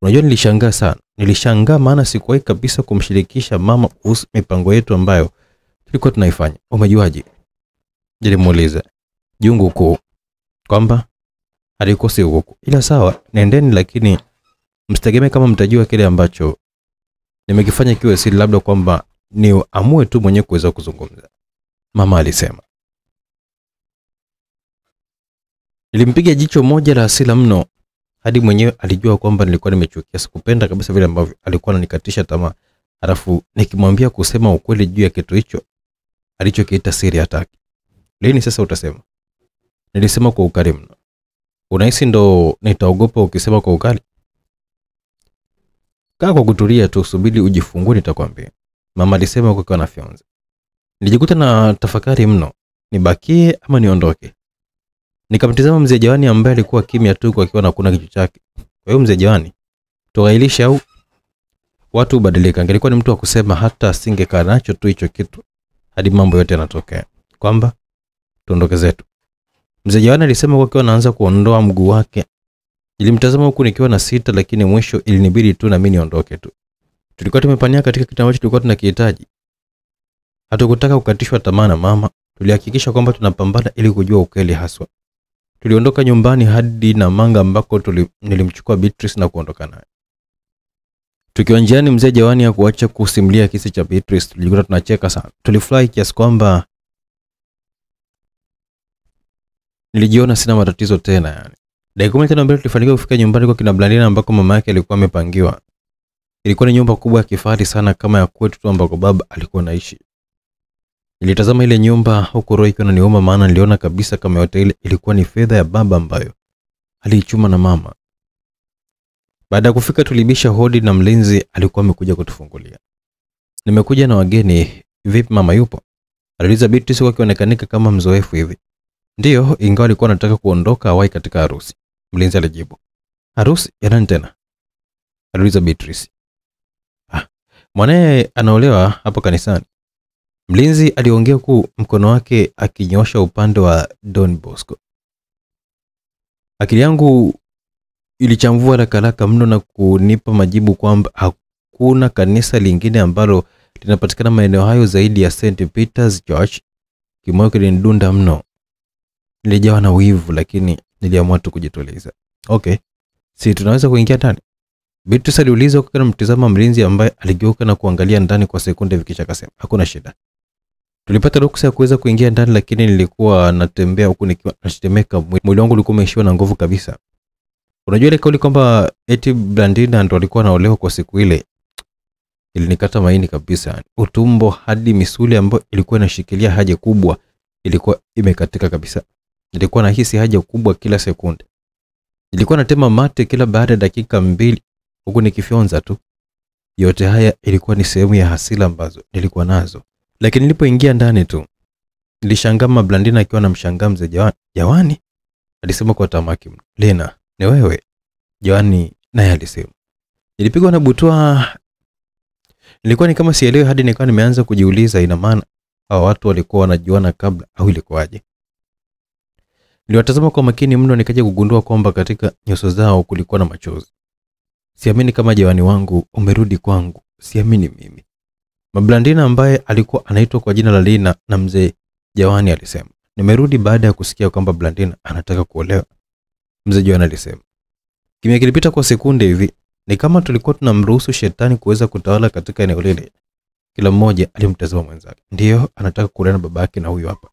Speaker 1: Unajua, nilishangaa sana. Nilishangaa maana sikuwahi kabisa kumshirikisha mama kuhusu mipango yetu ambayo tulikuwa tunaifanya. Umejuaje? Nilimuuliza jungu kuu kwamba alikosi huku, ila sawa, nendeni, lakini msitegemee kama mtajua kile ambacho nimekifanya kiwe siri, labda kwamba ni amue tu mwenyewe kuweza kuzungumza, mama alisema. Nilimpiga jicho moja la asila mno, hadi mwenyewe alijua kwamba nilikuwa nimechukia. Sikupenda kabisa vile ambavyo alikuwa ananikatisha tamaa, halafu nikimwambia kusema ukweli juu ya kitu hicho alichokiita siri hataki. Lini sasa utasema? Nilisema kwa ukali mno. Unahisi ndo nitaogopa ukisema kwa ukali? Kaa kwa kutulia tu, subiri ujifungue, nitakwambia, mama alisema huku na anafyonza. Nilijikuta na tafakari mno, nibakie ama niondoke. Nikamtizama mzee Jawani ambaye alikuwa kimya tu kwa akiwa nakuna kichwa chake. Kwa hiyo mzee Jawani, tughailisha au watu hubadilika. Angelikuwa ni mtu wa kusema, hata asingekaa nacho tu hicho kitu hadi mambo yote yanatokea, kwamba tuondoke zetu. Mzee Jawani alisema kwa akiwa naanza kuondoa mguu wake. Nilimtazama huku nikiwa na sita, lakini mwisho ilinibidi tu na mimi niondoke tu. Tulikuwa tumepania katika kitu ambacho tulikuwa tunakihitaji. Hatukutaka kukatishwa tamaa na mama, tulihakikisha kwamba tunapambana ili kujua ukweli haswa. Tuliondoka nyumbani hadi na manga ambako nilimchukua Beatrice na kuondoka naye. Tukiwa njiani, mzee Jawani hakuacha kusimulia kisa cha Beatrice. Tulikuwa tunacheka sana, tulifurahi kiasi kwamba nilijiona sina matatizo tena yani. Dakika kumi tano mbele tulifanikiwa kufika nyumbani kwa kina Blandina ambako mama yake alikuwa amepangiwa. Ilikuwa ni nyumba kubwa ya kifahari sana kama ya kwetu tu ambako baba alikuwa anaishi. Nilitazama ile nyumba huku roho ikiwa inaniuma, maana niliona kabisa kama yote ile ilikuwa ni fedha ya baba ambayo aliichuma na mama. Baada ya kufika, tulibisha hodi na mlinzi alikuwa amekuja kutufungulia. Nimekuja na wageni, vipi mama yupo? Aliuliza Beatrice huku akionekanika kama mzoefu hivi. Ndiyo, ingawa alikuwa anataka kuondoka awai katika harusi, mlinzi alijibu. Harusi ya nani tena? aliuliza Beatrice. Ah, mwanaye anaolewa hapo kanisani. Mlinzi aliongea huku mkono wake akinyosha upande wa Don Bosco. Akili yangu ilichamvua rakaraka mno na kunipa majibu kwamba hakuna kanisa lingine ambalo linapatikana maeneo hayo zaidi ya St Peter's Church. Kimoyo kilinidunda mno nilijawa na wivu, lakini niliamua tu kujituliza. Okay, si tunaweza kuingia ndani? Beatrice aliuliza huku akimtizama mlinzi ambaye aligeuka na kuangalia ndani kwa sekunde, vikisha akasema hakuna shida. Tulipata ruksa ya kuweza kuingia ndani, lakini nilikuwa natembea huku nikiwa natetemeka. Mwili wangu ulikuwa umeishiwa na nguvu kabisa. Unajua ile kauli kwamba eti Blandina ndo alikuwa anaolewa kwa siku ile ilinikata maini kabisa. Utumbo hadi misuli ambayo ilikuwa inashikilia haja kubwa ilikuwa imekatika kabisa. Nilikuwa nahisi haja kubwa kila sekunde. Nilikuwa natema mate kila baada ya dakika mbili huku nikifyonza tu. Yote haya ilikuwa ni sehemu ya hasila ambazo nilikuwa nazo, lakini nilipoingia ndani tu nilishangama. Blandina akiwa na anamshangaa mzee Jawani. Jawani alisema kwa tamaki Lena ni wewe? Jawani naye alisema. Nilipigwa na butwa, nilikuwa ni kama sielewi, hadi nikawa nimeanza kujiuliza, ina maana hawa watu walikuwa wanajuana kabla au ilikuwaje? Niliwatazama kwa makini mno, nikaja kugundua kwamba katika nyuso zao kulikuwa na machozi. Siamini kama jawani wangu umerudi kwangu, siamini mimi. Mablandina ambaye alikuwa anaitwa kwa jina la Lina na mzee Jawani alisema, nimerudi baada ya kusikia kwamba Blandina anataka kuolewa. Mzee Jawani alisema. Kimya kilipita kwa sekunde hivi, ni kama tulikuwa tunamruhusu shetani kuweza kutawala katika eneo lile. Kila mmoja alimtazama mwenzake. Ndiyo, anataka kuolewa na babake na huyu hapa.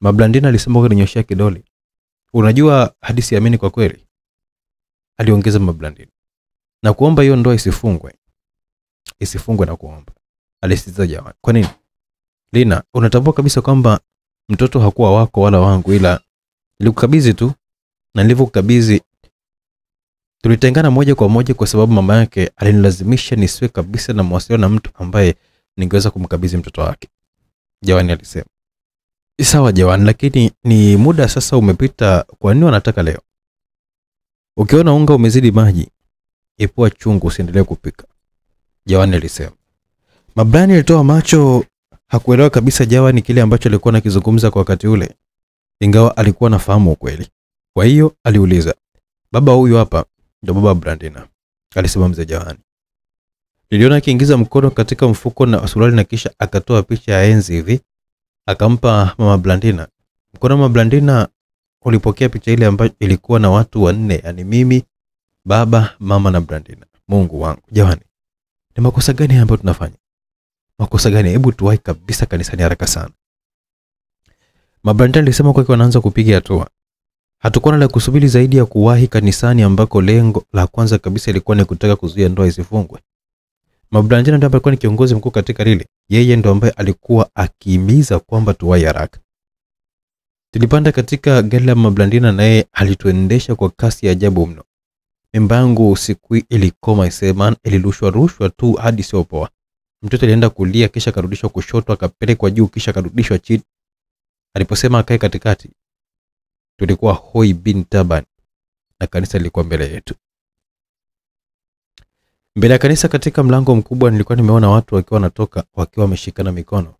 Speaker 1: Mablandina alisema kwa kunyoshia kidole unajua hadi siamini kwa kweli, aliongeza mablandini na kuomba hiyo ndoa isifungwe, isifungwe na kuomba, alisitiza Jawani. Kwa nini? Lina, unatambua kabisa kwamba mtoto hakuwa wako wala wangu, ila nilikukabidhi tu, na nilivyokukabidhi tulitengana moja kwa moja kwa sababu mama yake alinilazimisha nisiwe kabisa na mawasiliano na mtu ambaye ningeweza kumkabidhi mtoto wake, Jawani alisema. Sawa Jawan, lakini ni muda sasa umepita, kwa nini wanataka leo? Ukiona unga umezidi maji, epua chungu, usiendelee kupika, Jawan alisema. Mabrani alitoa macho, hakuelewa kabisa Jawan kile ambacho alikuwa nakizungumza kwa wakati ule, ingawa alikuwa nafahamu ukweli. Kwa hiyo aliuliza, baba huyu hapa ndo baba Brandina, alisema mzee Jawan. Niliona akiingiza mkono katika mfuko na suruali na kisha akatoa picha ya enzi hivi akampa mama Blandina. Mkono mama Blandina ulipokea picha ile ambayo ilikuwa na watu wanne, yani mimi, baba, mama na Blandina. Mungu wangu, jamani, ni makosa gani ambayo tunafanya? Makosa gani? Hebu tuwahi kabisa kanisani haraka sana. Blandina alisema kwake anaanza kupiga hatua. Hatukuwa la kusubiri zaidi ya kuwahi kanisani ambako lengo la kwanza kabisa ilikuwa ni kutaka kuzuia ndoa isifungwe. Mablanjana ndio ambaye alikuwa ni kiongozi mkuu katika lile, yeye ndo ambaye alikuwa akihimiza kwamba tuwai haraka. Tulipanda katika gari la Mablandina naye alituendesha kwa kasi ya ajabu mno. Mimba yangu siku ilikoma iseman ilirushwa rushwa tu hadi poa. Mtoto alienda kulia, kisha akarudishwa kushoto, akapelekwa juu, kisha akarudishwa chini. Aliposema akae katikati, tulikuwa hoi bin taban na kanisa lilikuwa mbele yetu. Mbele ya kanisa katika mlango mkubwa nilikuwa nimeona watu wakiwa wanatoka wakiwa wameshikana mikono.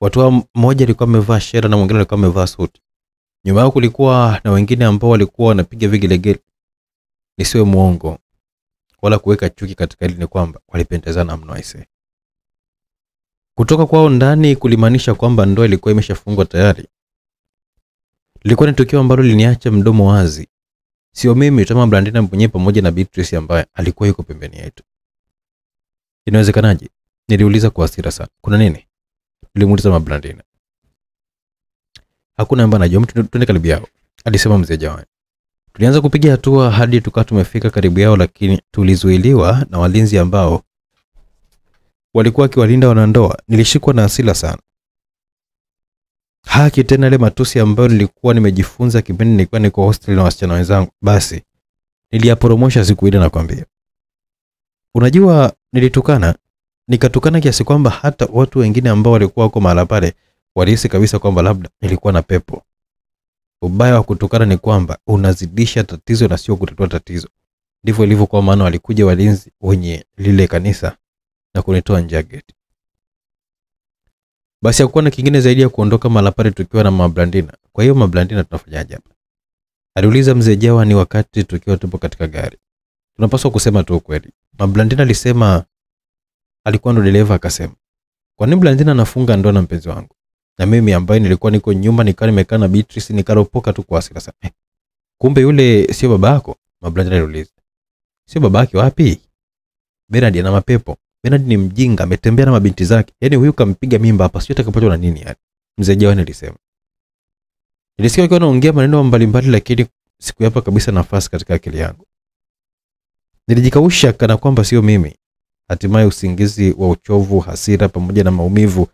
Speaker 1: Watu wa mmoja alikuwa amevaa shera na mwingine alikuwa amevaa suti. Nyuma yao kulikuwa na wengine ambao walikuwa wanapiga vigelegele. Nisiwe mwongo wala kuweka chuki katika hili, ni kwamba walipendezana mno aise. Kutoka kwao ndani kulimaanisha kwamba ndoa ilikuwa imeshafungwa tayari. Lilikuwa ni tukio ambalo liniacha mdomo wazi sio mimi tama Blandina mwenyewe pamoja na Beatrice ambaye alikuwa yuko pembeni yetu. Inawezekanaje? Niliuliza kwa hasira sana. Kuna nini? Nilimuuliza Mablandina. Hakuna mbana anajua, mtu tuende karibu yao, alisema mzee Jawani. Tulianza kupiga hatua hadi tukawa tumefika karibu yao, lakini tulizuiliwa na walinzi ambao walikuwa wakiwalinda wanandoa. Nilishikwa na hasira sana. Haki tena ile matusi ambayo nilikuwa nimejifunza kipindi nilikuwa niko hostel na wasichana wenzangu, basi niliyaporomosha siku ile, nakwambia. Unajua, nilitukana nikatukana kiasi kwamba hata watu wengine ambao walikuwa wako mahala pale walihisi kabisa kwamba labda nilikuwa na pepo. Ubaya wa kutukana ni kwamba unazidisha tatizo na sio kutatua tatizo. Ndivyo ilivyokuwa, maana walikuja walinzi wenye lile kanisa na kunitoa nje ya geti. Basi hakuwa na kingine zaidi ya kuondoka mahala pale tukiwa na mablandina. Kwa hiyo mablandina, tunafanyaje hapa? Aliuliza mzee Jawa ni wakati tukiwa tupo katika gari. Tunapaswa kusema tu ukweli. Mablandina alisema alikuwa ndo dereva akasema. Kwa nini Blandina anafunga ndoa na mpenzi wangu? Na mimi ambaye nilikuwa niko nyumba nikawa nimekaa na Beatrice nikaropoka tu kwa hasira sana. Eh, kumbe yule sio baba Mablandina aliuliza. Sio baba wapi? Bernard ana mapepo. Bernard ni mjinga, ametembea na mabinti zake. Yaani huyu kampiga mimba hapa, sio atakapata na nini yani. Mzee Jawani alisema. Nilisikia akiwa anaongea maneno mbalimbali lakini sikuyapa kabisa nafasi katika akili yangu. Nilijikausha kana kwamba sio mimi. Hatimaye usingizi wa uchovu, hasira pamoja na maumivu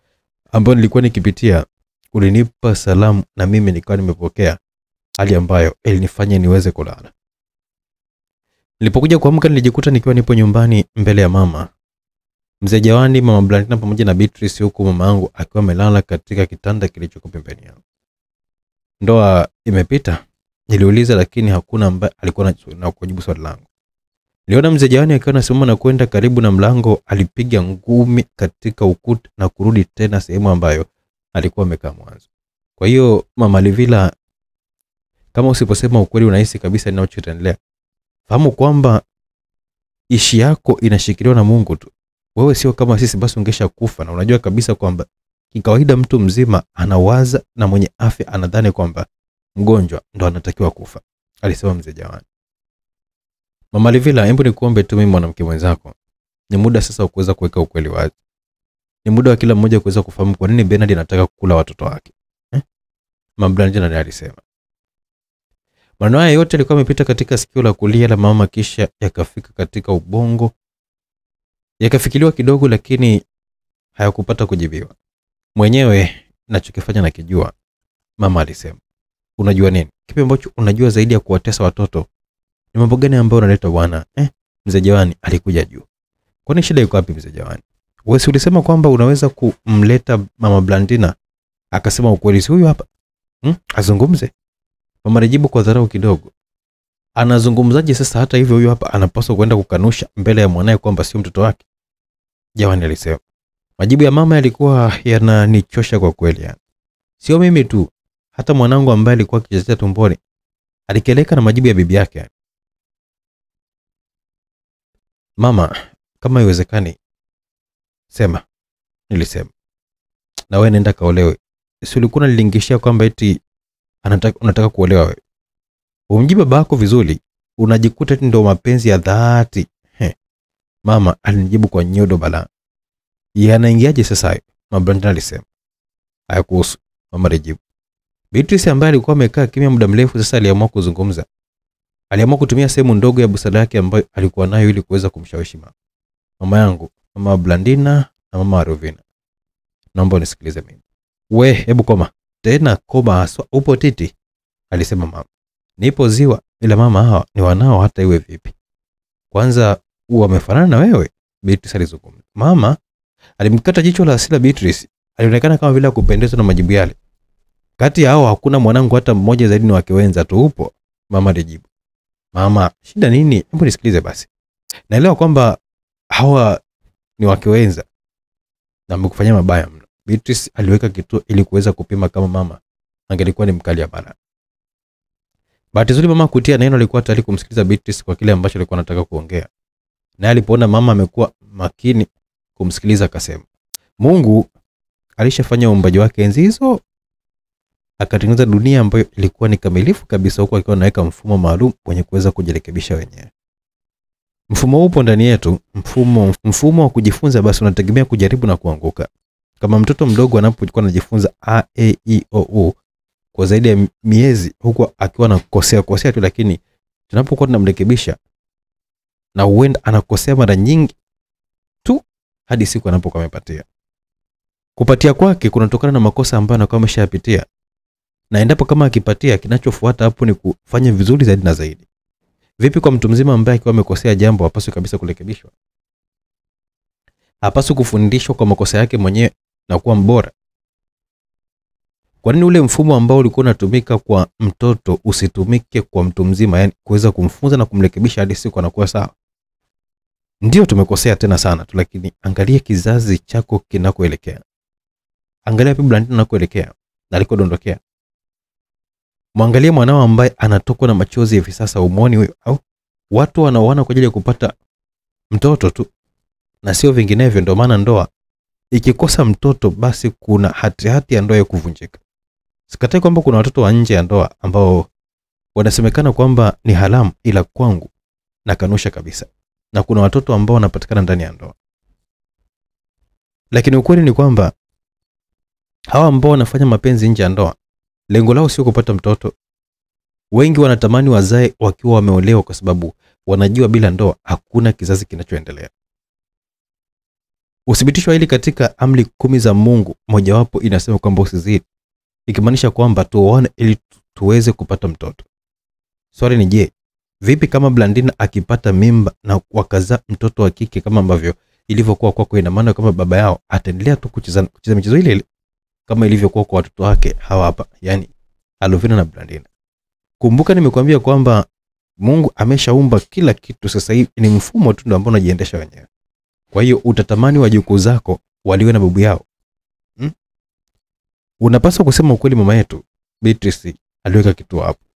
Speaker 1: ambayo nilikuwa nikipitia ulinipa salamu na mimi nikawa nimepokea, hali ambayo ilinifanya niweze kulala. Nilipokuja kuamka nilijikuta nikiwa nipo nyumbani mbele ya mama. Mzee Jawani, mama Blantina pamoja na Beatrice, huku mama yangu akiwa amelala katika kitanda kilichoko pembeni yao. Ndoa imepita, niliuliza, lakini hakuna ambaye alikuwa na kujibu swali langu. Niliona mzee Jawani akiwa anasimama na kwenda karibu na mlango, alipiga ngumi katika ukuta na kurudi tena sehemu ambayo alikuwa amekaa mwanzo. Kwa hiyo mama Livila, kama usiposema ukweli unahisi kabisa ninachotendelea, Fahamu kwamba ishi yako inashikiliwa na Mungu tu wewe sio kama sisi, basi ungesha kufa. Na unajua kabisa kwamba kikawaida mtu mzima anawaza na mwenye afya anadhani kwamba mgonjwa ndo anatakiwa kufa, alisema mzee Jawani. Mama Livila, hebu nikuombe tu mimi mwanamke mwenzako, ni muda sasa wa kuweza kuweka ukweli wazi. Ni muda wa kila mmoja kuweza kufahamu kwa nini Bernard anataka kukula watoto wake eh? Mablanji naye alisema maneno haya yote yalikuwa yamepita katika sikio la kulia la mama, kisha yakafika katika ubongo Yakafikiriwa kidogo, lakini hayakupata kujibiwa. Mwenyewe nachokifanya nakijua, mama alisema. Unajua nini? Kipi ambacho unajua zaidi ya kuwatesa watoto? Ni mambo gani ambayo unaleta bwana? Eh, mzee Jawani alikuja juu. Kwani shida iko wapi mzee Jawani? Wewe ulisema kwamba unaweza kumleta mama Blandina akasema ukweli, si huyu hapa hmm? Azungumze. Mama alijibu kwa dharau kidogo. Anazungumzaje sasa? Hata hivyo, huyu hapa anapaswa kwenda kukanusha mbele ya mwanaye kwamba sio mtoto wake. Jawani alisema. Majibu ya mama yalikuwa yananichosha kwa kweli. Yani. Sio mimi tu, hata mwanangu ambaye alikuwa akichezea tumboni alikeleka na majibu ya bibi yake. Yani. Mama, kama iwezekani sema, nilisema. Na wewe nenda kaolewe. Si ulikuwa unanilingishia kwamba eti anataka unataka kuolewa wewe. Umjibu babako vizuri, unajikuta ndio mapenzi ya dhati Mama alinijibu kwa nyodo balaa. Yanaingiaje sasa hayo? Mama alisema. Hayakuhusu, mama alijibu. Beatrice ambaye alikuwa amekaa kimya muda mrefu sasa aliamua kuzungumza. Aliamua kutumia sehemu ndogo ya busara yake ambayo alikuwa nayo ili kuweza kumshawishi mama. Mama yangu, mama Blandina na mama Rovina. Naomba unisikilize mimi. We, hebu koma. Tena koma haswa. Upo titi? Alisema mama. Nipo ziwa ila mama hawa ni wanao hata iwe vipi. Kwanza wamefanana na wewe, Beatrice alizungumza. Mama alimkata jicho la asila Beatrice. Alionekana kama vile kupendezwa na majibu yale. Kati yao hakuna mwanangu hata mmoja, zaidi ni wake wenza tu upo, mama alijibu. Mama, shida nini? Hebu nisikilize basi. Naelewa kwamba hawa ni wake wenza na amekufanyia mabaya mno. Beatrice aliweka kituo ili kuweza kupima kama mama angelikuwa ni mkali hapana. Bahati nzuri mama kutia neno alikuwa tayari kumsikiliza Beatrice kwa kile ambacho alikuwa anataka kuongea naye alipoona mama amekuwa makini kumsikiliza akasema, Mungu alishafanya uumbaji wake enzi hizo, akatengeneza dunia ambayo ilikuwa ni kamilifu kabisa, huku akiwa anaweka mfumo maalum wenye kuweza kujirekebisha wenyewe. Mfumo upo ndani yetu, mfumo mfumo wa kujifunza, basi unategemea kujaribu na kuanguka. Kama mtoto mdogo anapokuwa anajifunza a e i o u kwa zaidi ya miezi, huku akiwa anakosea kosea tu, lakini tunapokuwa tunamrekebisha na huenda anakosea mara nyingi tu hadi siku anapokuwa amepatia. Kupatia kwake kunatokana na makosa ambayo anakuwa ameshayapitia, na endapo kama akipatia, kinachofuata hapo ni kufanya vizuri zaidi na zaidi. Vipi kwa mtu mzima ambaye akiwa amekosea jambo hapaswi kabisa kurekebishwa? Hapaswi kufundishwa kwa makosa yake mwenyewe na kuwa mbora? Kwa nini ule mfumo ambao ulikuwa unatumika kwa mtoto usitumike kwa mtu mzima, yani kuweza kumfunza na kumrekebisha hadi siku anakuwa sawa? Ndio tumekosea tena sana, tu lakini angalia kizazi chako kinakoelekea. Angalia pia Blandina anakoelekea, alikodondokea. Mwangalie mwanao ambaye anatokwa na machozi hivi sasa, umwoni huyo? Au watu wanaoana kwa ajili ya kupata mtoto tu na sio vinginevyo. Ndio maana ndoa ikikosa mtoto, basi kuna hatihati hati ya ndoa ya kuvunjika. Sikatai kwamba kuna watoto wa nje ya ndoa ambao wanasemekana kwamba ni haramu, ila kwangu nakanusha kabisa na kuna watoto ambao wanapatikana ndani ya ndoa lakini ukweli ni kwamba hawa ambao wanafanya mapenzi nje ya ndoa lengo lao sio kupata mtoto wengi wanatamani wazae wakiwa wameolewa kwa sababu wanajua bila ndoa hakuna kizazi kinachoendelea uthibitisho wa hili katika amri kumi za mungu mojawapo inasema kwamba usizidi ikimaanisha kwamba tuoane ili tuweze kupata mtoto swali ni je Vipi kama Blandina akipata mimba na wakazaa mtoto wa kike kama ambavyo ilivyokuwa kwako, ina maana kama baba yao ataendelea tu kucheza kucheza michezo ile ile kama ilivyokuwa kwa watoto wake hawa hapa, yani Alvina na Blandina. Kumbuka nimekuambia kwamba Mungu ameshaumba kila kitu, sasa hivi ni mfumo tu ndio ambao unajiendesha wenyewe. Kwa hiyo utatamani wajukuu zako waliwe na babu yao hmm? Unapaswa kusema ukweli, mama yetu Beatrice aliweka kitu hapo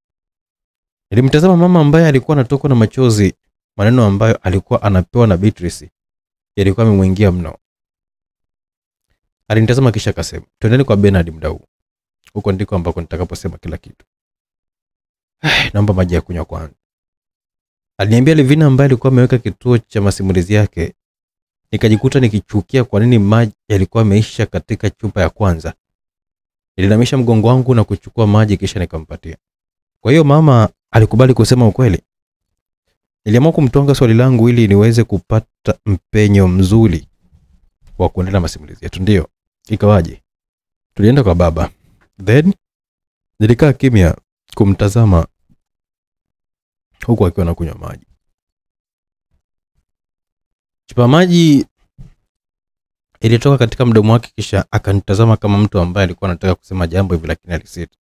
Speaker 1: Nilimtazama mama ambaye alikuwa anatokwa na machozi. Maneno ambayo alikuwa anapewa na Beatrice yalikuwa amemwingia mno. Alinitazama kisha akasema, twendeni kwa Bernard mdau, huko ndiko ambako nitakaposema kila kitu. Naomba maji ya kunywa kwanza, aliniambia Levina ambaye alikuwa ameweka kituo cha masimulizi yake. Nikajikuta nikichukia kwa nini maji yalikuwa yameisha katika chupa ya kwanza. Nilinamisha mgongo wangu na kuchukua maji kisha nikampatia. Kwa hiyo mama Alikubali kusema ukweli. Niliamua kumtonga swali langu ili niweze kupata mpenyo mzuri wa kuendelea masimulizi yetu. Ndio, ikawaje? Tulienda kwa baba. Then nilikaa kimya kumtazama huku akiwa anakunywa maji. Chupa maji ilitoka katika mdomo wake, kisha akanitazama kama mtu ambaye alikuwa anataka kusema jambo hivi, lakini alisita.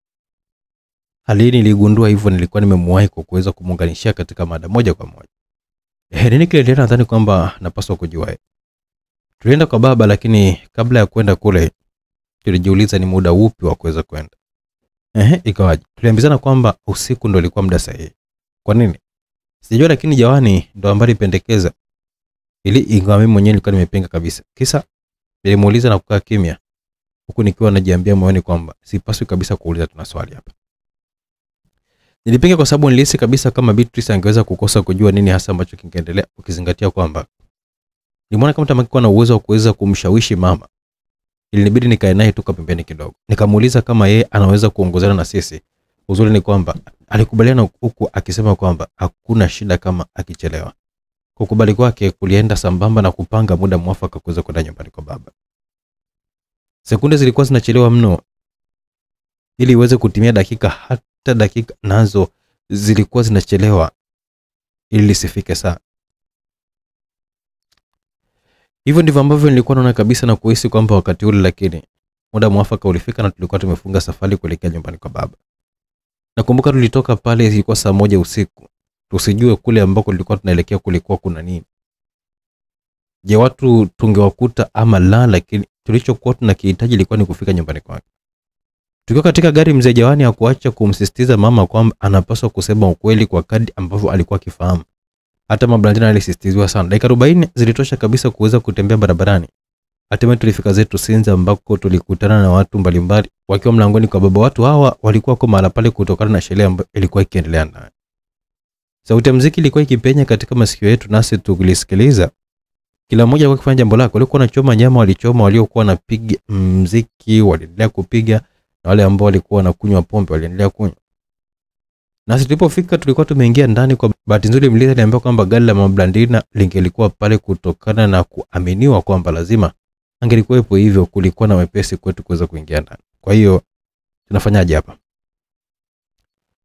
Speaker 1: Hali ah, niligundua hivyo, nilikuwa nimemwahi kwa kuweza kumuunganishia katika mada moja kwa moja. Eh, nini kile nadhani kwamba napaswa kujua. Tulienda kwa baba, lakini kabla ya kwenda kule tulijiuliza ni muda upi wa kuweza kwenda. Ehe, ikawaje? Tuliambizana kwamba usiku ndo ulikuwa muda sahihi. Kwa nini? Sijua lakini Jawani ndo ambaye alipendekeza ili, ingawa mimi mwenyewe nilikuwa nimepinga kabisa. Kisa nilimuuliza na kukaa kimya, huku nikiwa najiambia moyoni kwamba sipaswi kabisa kuuliza, tuna swali hapa. Nilipinga kwa sababu nilihisi kabisa kama Beatrice angeweza kukosa kujua nini hasa ambacho kingeendelea, ukizingatia kwamba nilimwona kama Tamaki kuwa na uwezo wa kuweza kumshawishi mama. Ilinibidi nikae naye tu pembeni kidogo, nikamuuliza kama yeye anaweza kuongozana na sisi. Uzuri ni kwamba alikubaliana huku akisema kwamba hakuna shida kama akichelewa. Kukubali kwake kulienda sambamba na kupanga muda mwafaka kuweza kwenda nyumbani kwa baba. Sekunde zilikuwa zinachelewa mno ili iweze kutimia dakika hata hata dakika nazo zilikuwa zinachelewa ili lisifike saa. Hivyo ndivyo ambavyo nilikuwa naona kabisa na kuhisi kwamba wakati ule, lakini muda mwafaka ulifika na tulikuwa tumefunga safari kuelekea nyumbani kwa baba. Nakumbuka tulitoka pale, ilikuwa saa moja usiku, tusijue kule ambako tulikuwa tunaelekea kulikuwa kuna nini. Je, watu tungewakuta ama la? Lakini tulichokuwa tunakihitaji ilikuwa ni kufika nyumbani kwake. Tukiwa katika gari, mzee Jawani hakuacha kumsisitiza mama kwamba anapaswa kusema ukweli kwa kadi ambavyo alikuwa akifahamu. Hata mama Blandina alisisitizwa sana. Dakika 40 zilitosha kabisa kuweza kutembea barabarani. Hatimaye tulifika zetu Sinza ambako tulikutana na watu mbalimbali wakiwa mlangoni kwa baba. Watu hawa walikuwa kwa mahala pale kutokana na sherehe ambayo ilikuwa ikiendelea ndani. Sauti ya muziki ilikuwa ikipenya katika masikio yetu, nasi tulisikiliza. Kila mmoja alikuwa akifanya jambo lake. Walikuwa wanachoma nyama walichoma, waliokuwa wanapiga muziki waliendelea kupiga na wale ambao walikuwa wanakunywa pombe waliendelea kunywa. Nasi tulipofika tulikuwa tumeingia ndani. Kwa bahati nzuri, mlinzi aliambia kwamba gari la mablandina lingelikuwa pale kutokana na kuaminiwa kwamba lazima angelikuwepo, hivyo kulikuwa na wepesi kwetu kuweza kuingia ndani. Kwa hiyo tunafanyaje hapa?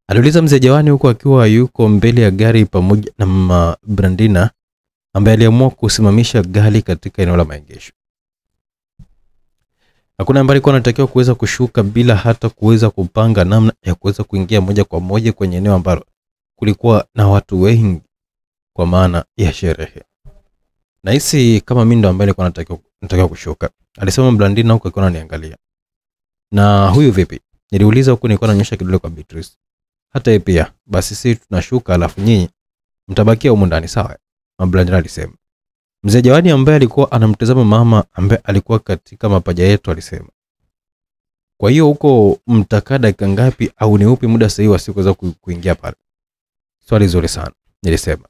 Speaker 1: Aliuliza mzee Jawani huku akiwa yuko mbele ya gari pamoja na mama Brandina ambaye aliamua kusimamisha gari katika eneo la maegesho. Hakuna ambaye alikuwa anatakiwa kuweza kushuka bila hata kuweza kupanga namna ya kuweza kuingia moja kwa moja kwenye eneo ambalo kulikuwa na watu wengi kwa maana ya sherehe. Nahisi kama mimi ndo ambaye nilikuwa natakiwa kushuka, alisema Blandina huko akiwa ananiangalia. Na huyu vipi? Niliuliza huku nilikuwa nanyosha kidole kwa Beatrice. Hata yeye pia. Basi sisi tunashuka, alafu nyinyi mtabakia humu ndani, sawa? Mablandina alisema. Mzee Jawadi ambaye alikuwa anamtazama mama ambaye alikuwa katika mapaja yetu alisema, kwa hiyo huko mtakaa dakika ngapi au ni upi muda sahihi wa siku za kuingia pale? Swali zuri sana, nilisema.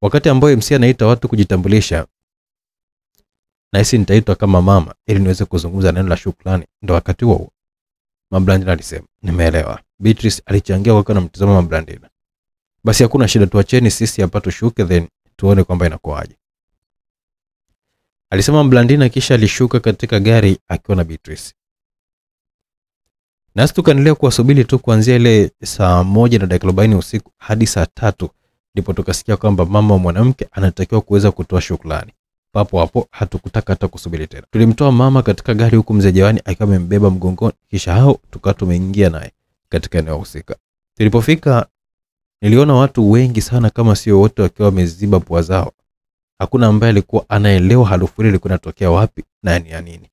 Speaker 1: Wakati ambao MC anaita watu kujitambulisha, nahisi nitaitwa kama mama ili niweze kuzungumza neno la shukrani, ndo wakati huo huo. Mablandina alisema, nimeelewa. Beatrice alichangia kwa kana mtazamo Mablandina. Basi hakuna shida, tuacheni sisi hapa tushuke, then tuone kwamba inakuwaje alisema Blandina kisha alishuka katika gari akiwa na Beatrice. Nasi tukaendelea kuwasubiri tu kuanzia ile saa moja na dakika arobaini usiku hadi saa tatu ndipo tukasikia kwamba mama wa mwanamke anatakiwa kuweza kutoa shukrani. Papo hapo hatukutaka hata kusubiri tena, tulimtoa mama katika gari, huku mzee Jawani akiwa amembeba mgongoni, kisha hao tukawa tumeingia naye katika eneo husika. Tulipofika niliona watu wengi sana, kama sio wote wakiwa wameziba pua zao Hakuna ambaye alikuwa anaelewa harufu ile ilikuwa inatokea wapi na ni ya nini.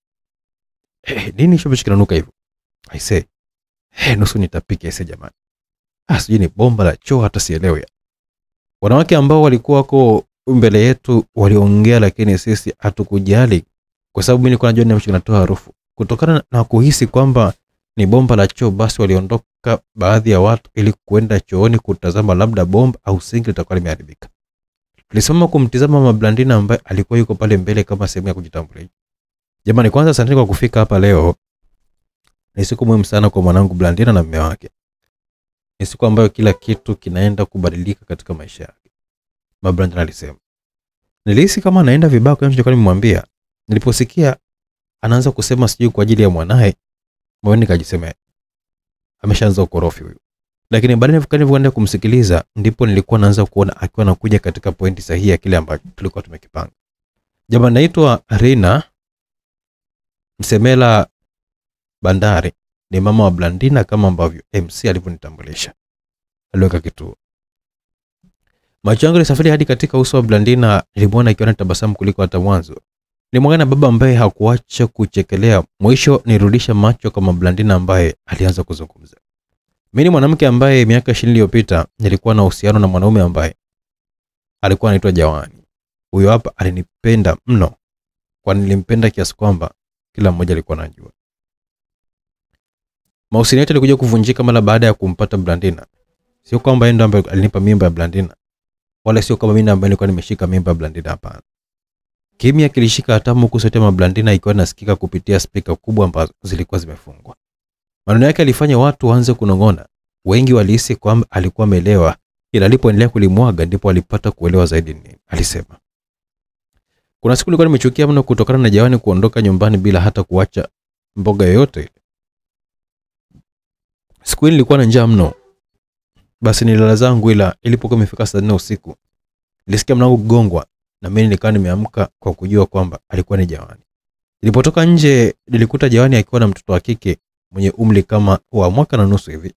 Speaker 1: Hey, eh, eh, nini chombo kinanuka hivyo? I say, hey, eh, nusu nitapika ese jamani. Ah, sijui ni bomba la choo hata sielewe. Wanawake ambao walikuwa wako mbele yetu waliongea, lakini sisi hatukujali kwa sababu mimi nilikuwa najua mshikana toa harufu. Kutokana na kuhisi kwamba ni bomba la choo, basi waliondoka baadhi ya watu ili kuenda chooni kutazama labda bomba au sinki litakuwa limeharibika. Tulisimama kumtizama Mama Blandina ambaye alikuwa yuko pale mbele kama sehemu ya kujitambulisha. Jamani, kwanza asanteni kwa kufika hapa leo. Ni siku muhimu sana kwa mwanangu Blandina na mume wake. Ni siku ambayo kila kitu kinaenda kubadilika katika maisha yake, Mama Blandina alisema. Nilihisi kama anaenda vibaya kwa mtu nimwambia. Niliposikia anaanza kusema sijui kwa ajili ya mwanae, moyoni nikajisemea ameshaanza ukorofi huyu lakini baadaye nilivyoenda kumsikiliza ndipo nilikuwa naanza kuona akiwa nakuja katika pointi sahihi ya kile ambacho tulikuwa tumekipanga. Jamaa naitwa Rina Msemela Bandari ni mama wa Blandina kama ambavyo MC alivyonitambulisha. Aliweka kituo. Macho yangu yalisafiri hadi katika uso wa Blandina, nilimwona akiwa na tabasamu kuliko hata mwanzo. Nilimwangalia baba ambaye hakuacha kuchekelea. Mwisho nirudisha macho kama Blandina ambaye alianza kuzungumza. Mimi ni mwanamke ambaye miaka ishirini iliyopita nilikuwa na uhusiano na mwanaume ambaye alikuwa anaitwa Jawani. Huyo hapa alinipenda mno, Kwa nilimpenda kiasi kwamba kila mmoja alikuwa anajua. Mahusiano yetu yalikuja kuvunjika mara baada ya kumpata Blandina. Sio kwamba yeye ambaye alinipa mimba ya Blandina, wala sio kama mimi ambaye nilikuwa nimeshika mimba ya Blandina. Hapana, kimya kilishika hatamu huku Blandina ikiwa nasikika kupitia spika kubwa ambazo zilikuwa zimefungwa. Maneno yake alifanya watu waanze kunong'ona. Wengi walihisi kwamba alikuwa amelewa, ila alipoendelea kulimwaga ndipo alipata kuelewa zaidi nini alisema. Kuna siku nilikuwa nimechukia mno kutokana na Jawani kuondoka nyumbani bila hata kuacha mboga yoyote. Siku hii nilikuwa na njaa mno, basi nilala zangu, ila ilipokuwa imefika saa nne usiku nilisikia mlango kugongwa, na mimi nikawa nimeamka kwa kujua kwamba alikuwa ni Jawani. Nilipotoka nje nilikuta Jawani akiwa na mtoto wa kike mwenye umri kama wa mwaka na nusu hivi.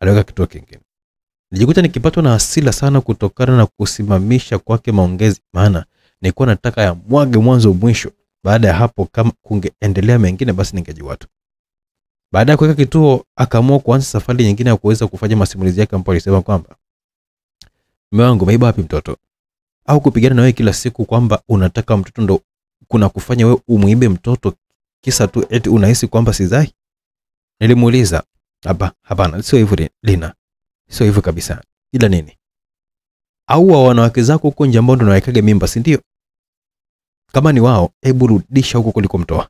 Speaker 1: Aliweka kituo kingine. Nilijikuta nikipatwa na hasila sana kutokana na kusimamisha kwake maongezi, maana nilikuwa nataka ya mwage mwanzo mwisho. Baada ya hapo, kama kungeendelea mengine, basi ningejiwatu. Baada ya kuweka kituo, akaamua kuanza safari nyingine ya kuweza kufanya masimulizi yake, ambapo alisema kwamba mume wangu, umeiba wapi mtoto? Au kupigana na wewe kila siku kwamba unataka mtoto ndo kuna kufanya wewe umuibe mtoto kisa tu eti unahisi kwamba sizai? Nilimuuliza. Hapa, hapana, sio hivyo Lina, sio hivyo kabisa. Ila nini? Au wa wanawake zako huko nje ambao ndo nawekaga mimba, si ndio? Kama ni wao, hebu rudisha huko kulikomtoa.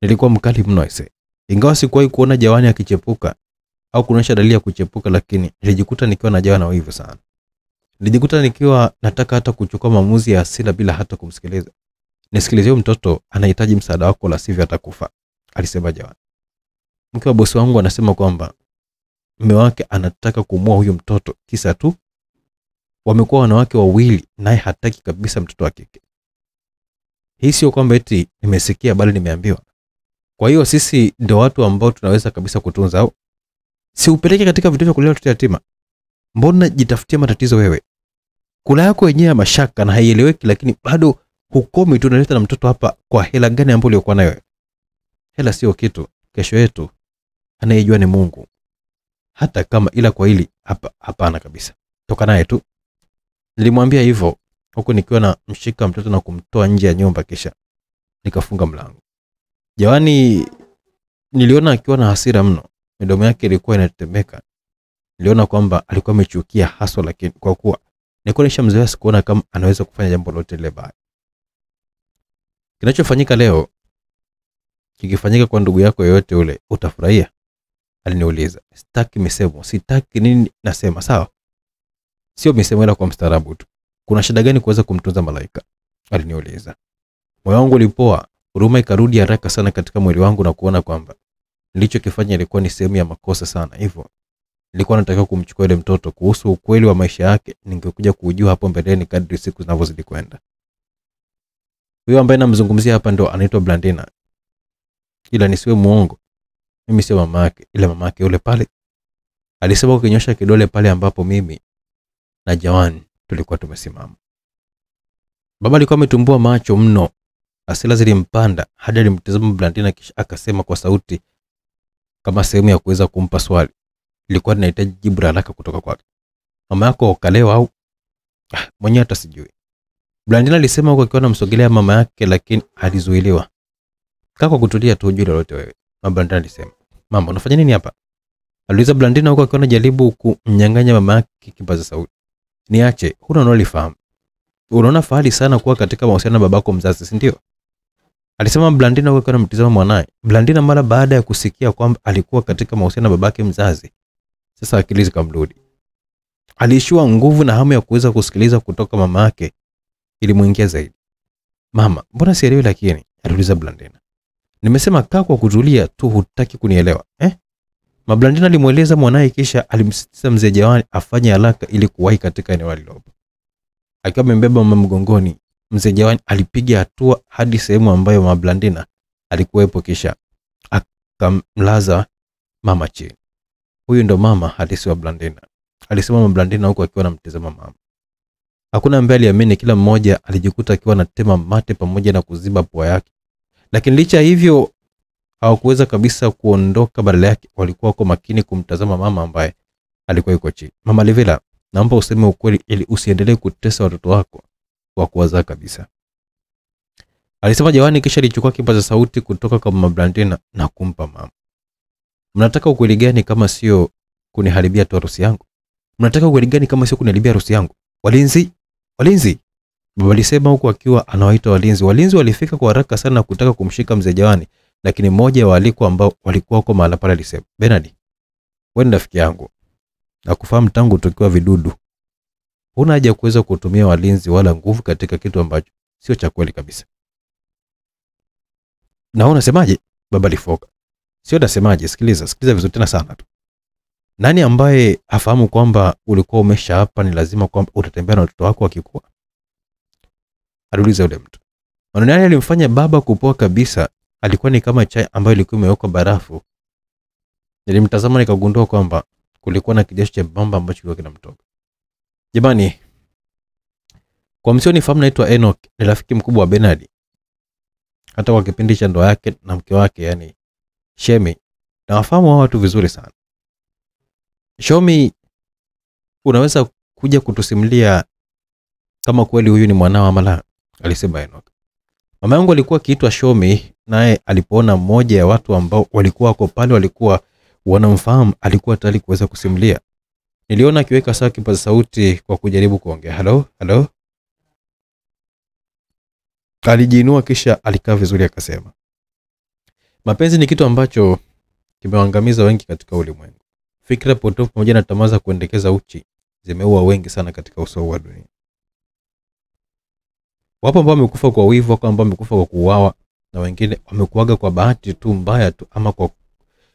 Speaker 1: Nilikuwa mkali mno ise, ingawa sikuwahi kuona jawani akichepuka au kuonyesha dalili ya kuchepuka, lakini nilijikuta nikiwa na jawa na wivu sana. Nilijikuta nikiwa nataka hata kuchukua maamuzi ya asila bila hata kumsikiliza nisikilize, huyu mtoto anahitaji msaada wako, la sivyo atakufa, alisema jawani Mke wa bosi wangu anasema kwamba mme wake anataka kumua huyu mtoto kisa tu wamekuwa wanawake wawili, naye hataki kabisa mtoto wa kike. Hii sio kwamba eti nimesikia, bali nimeambiwa. Kwa hiyo sisi ndio watu ambao tunaweza kabisa kutunza au siupeleke katika vituo vya kulea watoto yatima? Mbona jitafutia matatizo wewe? Kula yako wenyewe ya mashaka na haieleweki, lakini bado hukomi tu unaleta na mtoto hapa kwa hela gani ambayo uliokuwa nayo hela sio kitu kesho yetu anayejua ni mungu hata kama ila kwa hili hapa hapana kabisa toka naye tu nilimwambia hivyo huku nikiwa na mshika mtoto na kumtoa nje ya nyumba kisha nikafunga mlango jawani niliona akiwa na hasira mno midomo yake ilikuwa inatetemeka niliona kwamba alikuwa amechukia haswa lakini kwa kuwa nilikuwa nishamzoea sikuona kama anaweza kufanya jambo lote lile baya Kinachofanyika leo kikifanyika kwa ndugu yako yoyote ule utafurahia? Aliniuliza. Sitaki misemo, sitaki nini, nasema sawa, sio misemo, ila kwa mstaarabu tu. Kuna shida gani kuweza kumtunza malaika? Aliniuliza. Moyo wangu ulipoa, huruma ikarudi haraka sana katika mwili wangu na kuona kwamba nilichokifanya ilikuwa ni sehemu ya makosa sana. Hivyo nilikuwa natakiwa kumchukua yule mtoto. Kuhusu ukweli wa maisha yake ningekuja kuujua hapo mbeleni kadri siku zinavyozidi kwenda huyo ambaye namzungumzia hapa ndo anaitwa Blandina, ila nisiwe muongo, mimi sio mama yake, ila mama yake yule pale alisema ukinyosha kidole pale ambapo mimi na Jawan tulikuwa tumesimama. Baba alikuwa ametumbua macho mno, hasira zilimpanda hadi alimtazama Blandina, kisha akasema kwa sauti kama sehemu ya kuweza kumpa swali. Ilikuwa linahitaji jibu la haraka kutoka kwake. Mama yako kaleo au? Ah, mwenyewe hata sijui. Blandina alisema huko akiwa anamsogelea mama yake, lakini alizuiliwa. Kaa kwa kutulia tu, hujui lolote wewe, mama Blandina alisema. Mama, unafanya nini hapa? Aliuliza Blandina huko akiwa anajaribu kumnyang'anya mama yake kipaza sauti. Niache, huna unalifahamu. Unaona fahari sana kuwa katika mahusiano na babako mzazi, si ndio? Alisema Blandina huko akiwa anamtizama mwanaye. Blandina mara baada ya kusikia kwamba alikuwa katika mahusiano na babake mzazi, sasa akili zikamrudi. Aliishiwa nguvu na hamu ya kuweza kusikiliza kutoka mama yake ilimuingia zaidi. Mama, mbona sielewi lakini? aliuliza Blandina. Nimesema kaa kwa kutulia tu, hutaki kunielewa eh? Mablandina alimweleza mwanaye, kisha alimsisitiza mzee Jawani afanye haraka ili kuwahi katika eneo alilopo. Akiwa amembeba mama mgongoni, mzee Jawani alipiga hatua hadi sehemu ambayo Mablandina alikuwepo, kisha akamlaza mama chini. Huyu ndo mama halisi wa Blandina, alisema Mablandina huku akiwa anamtazama mama. Hakuna ambaye aliamini, kila mmoja alijikuta akiwa anatema mate pamoja na kuziba pua yake. Lakini licha hivyo hawakuweza kabisa kuondoka, badala yake walikuwa wako makini kumtazama mama ambaye alikuwa yuko chini. Mama Livela, naomba useme ukweli ili usiendelee kutesa watoto wako kwa kuwazaa kabisa, alisema Jawani, kisha alichukua kipaza sauti kutoka kwa mama Blandina na kumpa mama. Mnataka ukweli gani kama sio kuniharibia tu harusi yangu? Mnataka ukweli gani kama sio kuniharibia harusi yangu? Walinzi, Walinzi, baba alisema huku akiwa anawaita walinzi. Walinzi walifika kwa haraka sana kutaka kumshika mzee Jawani, lakini mmoja wa walikuwa ambao walikuwa huko mahala pale alisema, Bernard, wewe ni rafiki yangu na kufahamu tangu tukiwa vidudu. Huna haja kuweza kutumia walinzi wala nguvu katika kitu ambacho sio cha kweli kabisa. Na unasemaje? Baba alifoka. Sio nasemaje, sikiliza, sikiliza vizuri tena sana tu. Nani ambaye hafahamu kwamba ulikuwa umesha hapa ni lazima kwamba utatembea na watoto wako wakikua? Aliuliza yule mtu. Maneno yale alimfanya baba kupoa kabisa. Alikuwa ni kama chai ambayo ilikuwa imewekwa barafu. Nilimtazama nikagundua kwamba kulikuwa na cha bamba ambacho kilikuwa kinamtoka. Jamani, kwa msio ni msionifahamu, naitwa Enoch, ni rafiki mkubwa wa Benadi. Hata kwa kipindi cha ndoa yake na mke wake, yani Shemi, na wafahamu hao watu vizuri sana. Shomi, unaweza kuja kutusimulia kama kweli huyu ni mwanao ama la? alisema Enoch. Mama yangu alikuwa akiitwa Shomi, naye alipoona mmoja ya watu ambao walikuwa wako pale walikuwa wanamfahamu, alikuwa tayari kuweza kusimulia. Niliona akiweka saa kipaza sauti kwa kujaribu kuongea, halo halo. Alijiinua kisha alikaa vizuri, akasema, mapenzi ni kitu ambacho kimewaangamiza wengi katika ulimwengu. Fikra potofu pamoja na tamaa za kuendekeza uchi zimeua wengi sana katika uso wa dunia. Wapo ambao wamekufa kwa wivu, wako ambao wamekufa kwa kuuawa, na wengine wamekuaga kwa bahati tu mbaya tu ama kwa,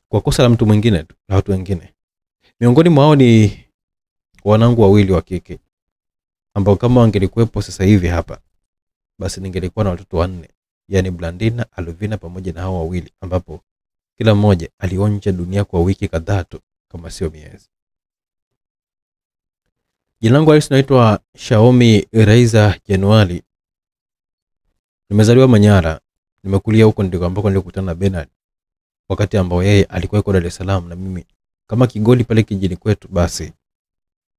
Speaker 1: kwa kosa la mtu mwingine tu na watu wengine. Miongoni mwao ni wanangu wawili wa kike ambao kama wangelikuwepo sasa hivi hapa, basi ningelikuwa na watoto wanne, yani Blandina, Aluvina pamoja na hao wawili, ambapo kila mmoja alionja dunia kwa wiki kadhaa tu kama sio miezi. Jina langu halisi naitwa Shaomi Raiza Januari. Nimezaliwa Manyara, nimekulia huko ndiko ambako nilikutana na Bernard wakati ambao yeye alikuwa yuko Dar es Salaam na mimi kama kigoli pale kijini kwetu, basi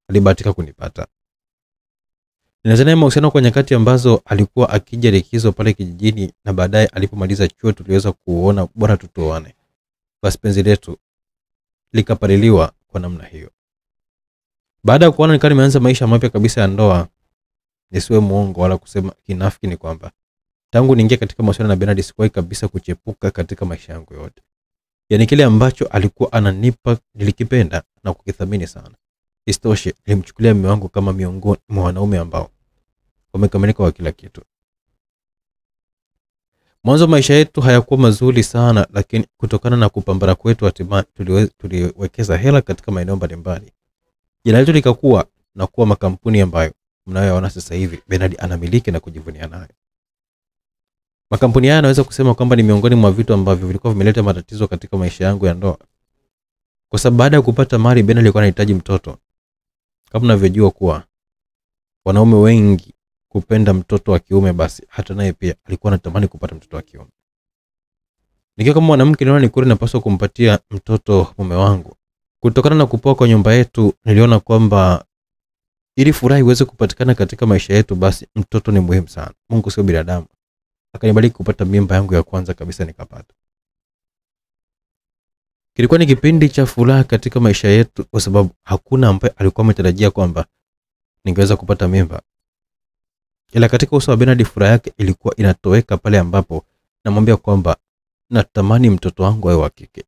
Speaker 1: alibahatika kunipata. Nilianza naye mahusiano kwa nyakati ambazo alikuwa akija likizo pale kijijini, na baadaye alipomaliza chuo tuliweza kuona bora tutuoane. Basi penzi letu likapaliliwa kwa namna hiyo. Baada ya kuona nikawa nimeanza maisha mapya kabisa ya ndoa, nisiwe muongo wala kusema kinafiki, ni kwamba tangu niingia katika mahusiano na Bernard sikuwahi kabisa kuchepuka katika maisha yangu yote. Yaani kile ambacho alikuwa ananipa nilikipenda na kukithamini sana. Isitoshe, nilimchukulia mume wangu kama miongoni mwa wanaume ambao wamekamilika wa kila kitu. Mwanzo maisha yetu hayakuwa mazuri sana, lakini kutokana na kupambana kwetu hatimaye tuliwekeza hela katika maeneo mbalimbali. Jina letu likakuwa na kuwa makampuni ambayo mnayoona sasa hivi Bernard anamiliki na kujivunia nayo. Makampuni haya anaweza kusema kwamba ni miongoni mwa vitu ambavyo vilikuwa vimeleta matatizo katika maisha yangu ya ndoa, kwa sababu baada ya kupata mali Bernard alikuwa anahitaji mtoto. Kama unavyojua kuwa wanaume wengi kupenda mtoto wa kiume, basi hata naye pia alikuwa anatamani kupata mtoto wa kiume. Nikiwa kama mwanamke, niliona ni kweli napaswa kumpatia mtoto mume wangu. Kutokana na kupoa kwa nyumba yetu, niliona kwamba ili furaha iweze kupatikana katika maisha yetu, basi mtoto ni muhimu sana. Mungu sio binadamu. Akanibariki kupata mimba yangu ya kwanza kabisa, nikapata. Kilikuwa ni kipindi cha furaha katika maisha yetu, kwa sababu hakuna ambaye alikuwa ametarajia kwamba ningeweza kupata mimba ila katika uso wa Bernard furaha yake ilikuwa inatoweka pale ambapo namwambia kwamba natamani mtoto wangu awe wa kike.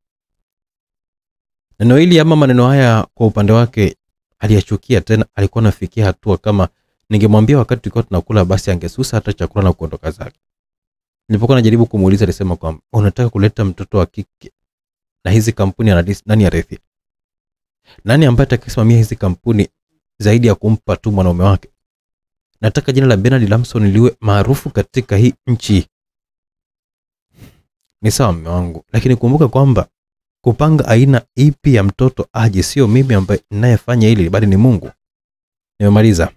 Speaker 1: Neno hili ama maneno haya kwa upande wake aliyachukia, tena alikuwa anafikia hatua kama ningemwambia wakati tulikuwa tunakula, basi angesusa hata chakula na kuondoka zake. Nilipokuwa najaribu kumuuliza, alisema kwamba unataka kuleta mtoto wa kike na hizi kampuni anadisi, nani arithi? Nani ambaye atakisimamia hizi kampuni zaidi ya kumpa tu mwanaume wake? Nataka jina la Bernard Lamson liwe maarufu katika hii nchi. Ni sawa mume wangu, lakini kumbuka kwamba kupanga aina ipi ya mtoto aje sio mimi ambaye ninayefanya hili, bali ni Mungu. Nimemaliza.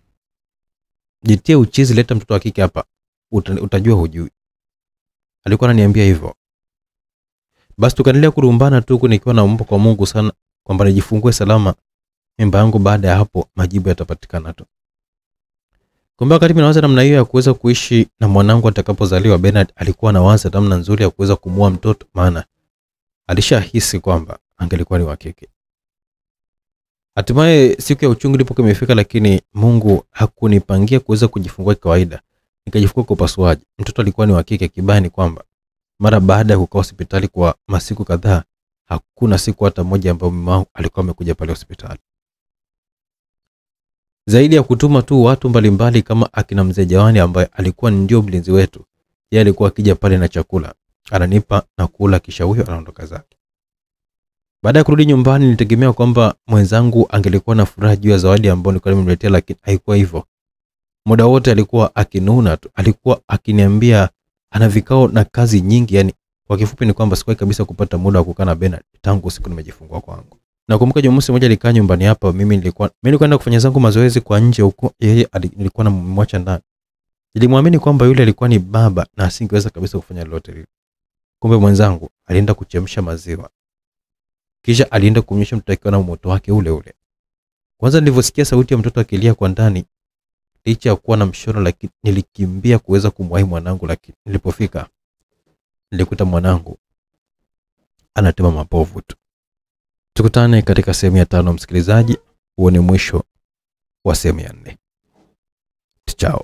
Speaker 1: Jitie uchizi, leta mtoto wa kike hapa, utajua hujui. Alikuwa ananiambia hivyo. Basi tukaendelea kurumbana tu nikiwa naomba kwa Mungu sana kwamba nijifungue salama mimba yangu. Baada ya hapo majibu yatapatikana tu. Kumbe wakati nawaza namna hiyo ya kuweza kuishi na mwanangu atakapozaliwa, Bernard alikuwa anawaza namna nzuri ya kuweza kumua mtoto, maana alishahisi kwamba angelikuwa ni wa kike. Hatimaye siku ya uchungu ilipokuwa imefika, lakini Mungu hakunipangia kuweza kujifungua kawaida, nikajifungua kwa upasuaji. Mtoto alikuwa ni wa kike. Kibaya ni kwamba mara baada ya kukaa hospitali kwa masiku kadhaa, hakuna siku hata moja ambayo mama alikuwa amekuja pale hospitali zaidi ya kutuma tu watu mbalimbali kama akina mzee Jawani ambaye alikuwa ndio mlinzi wetu. Yeye alikuwa akija pale na chakula ananipa na kula, kisha huyo anaondoka zake. Baada ya kurudi nyumbani, nilitegemea kwamba mwenzangu angelikuwa na furaha juu ya zawadi ambayo nilikuwa nimemletea, lakini haikuwa hivyo. Muda wote alikuwa akinuna tu, alikuwa akiniambia ana vikao na kazi nyingi. Yani kwa kifupi ni kwamba sikuwahi kabisa kupata muda wa kukaa na Bernard tangu siku nimejifungua kwangu. Nakumbuka Jumamosi moja alikaa nyumbani hapa, mimi nilikuwa mimi nilikuwa kufanya zangu mazoezi kwa nje huko, yeye nilikuwa namwacha ndani. Nilimwamini kwamba yule alikuwa ni baba na asingeweza kabisa kufanya lolote lile. Kumbe mwenzangu alienda kuchemsha maziwa, kisha alienda kumnyonyesha mtoto akiwa na moto wake ule ule. Kwanza nilivyosikia sauti ya mtoto akilia kwa ndani, licha ya kuwa na mshono lakini nilikimbia kuweza kumwahi mwanangu, lakini nilipofika nilikuta mwanangu anatema mapovu tu. Tukutane katika sehemu ya tano, msikilizaji. Huo ni mwisho wa sehemu ya nne. Chao.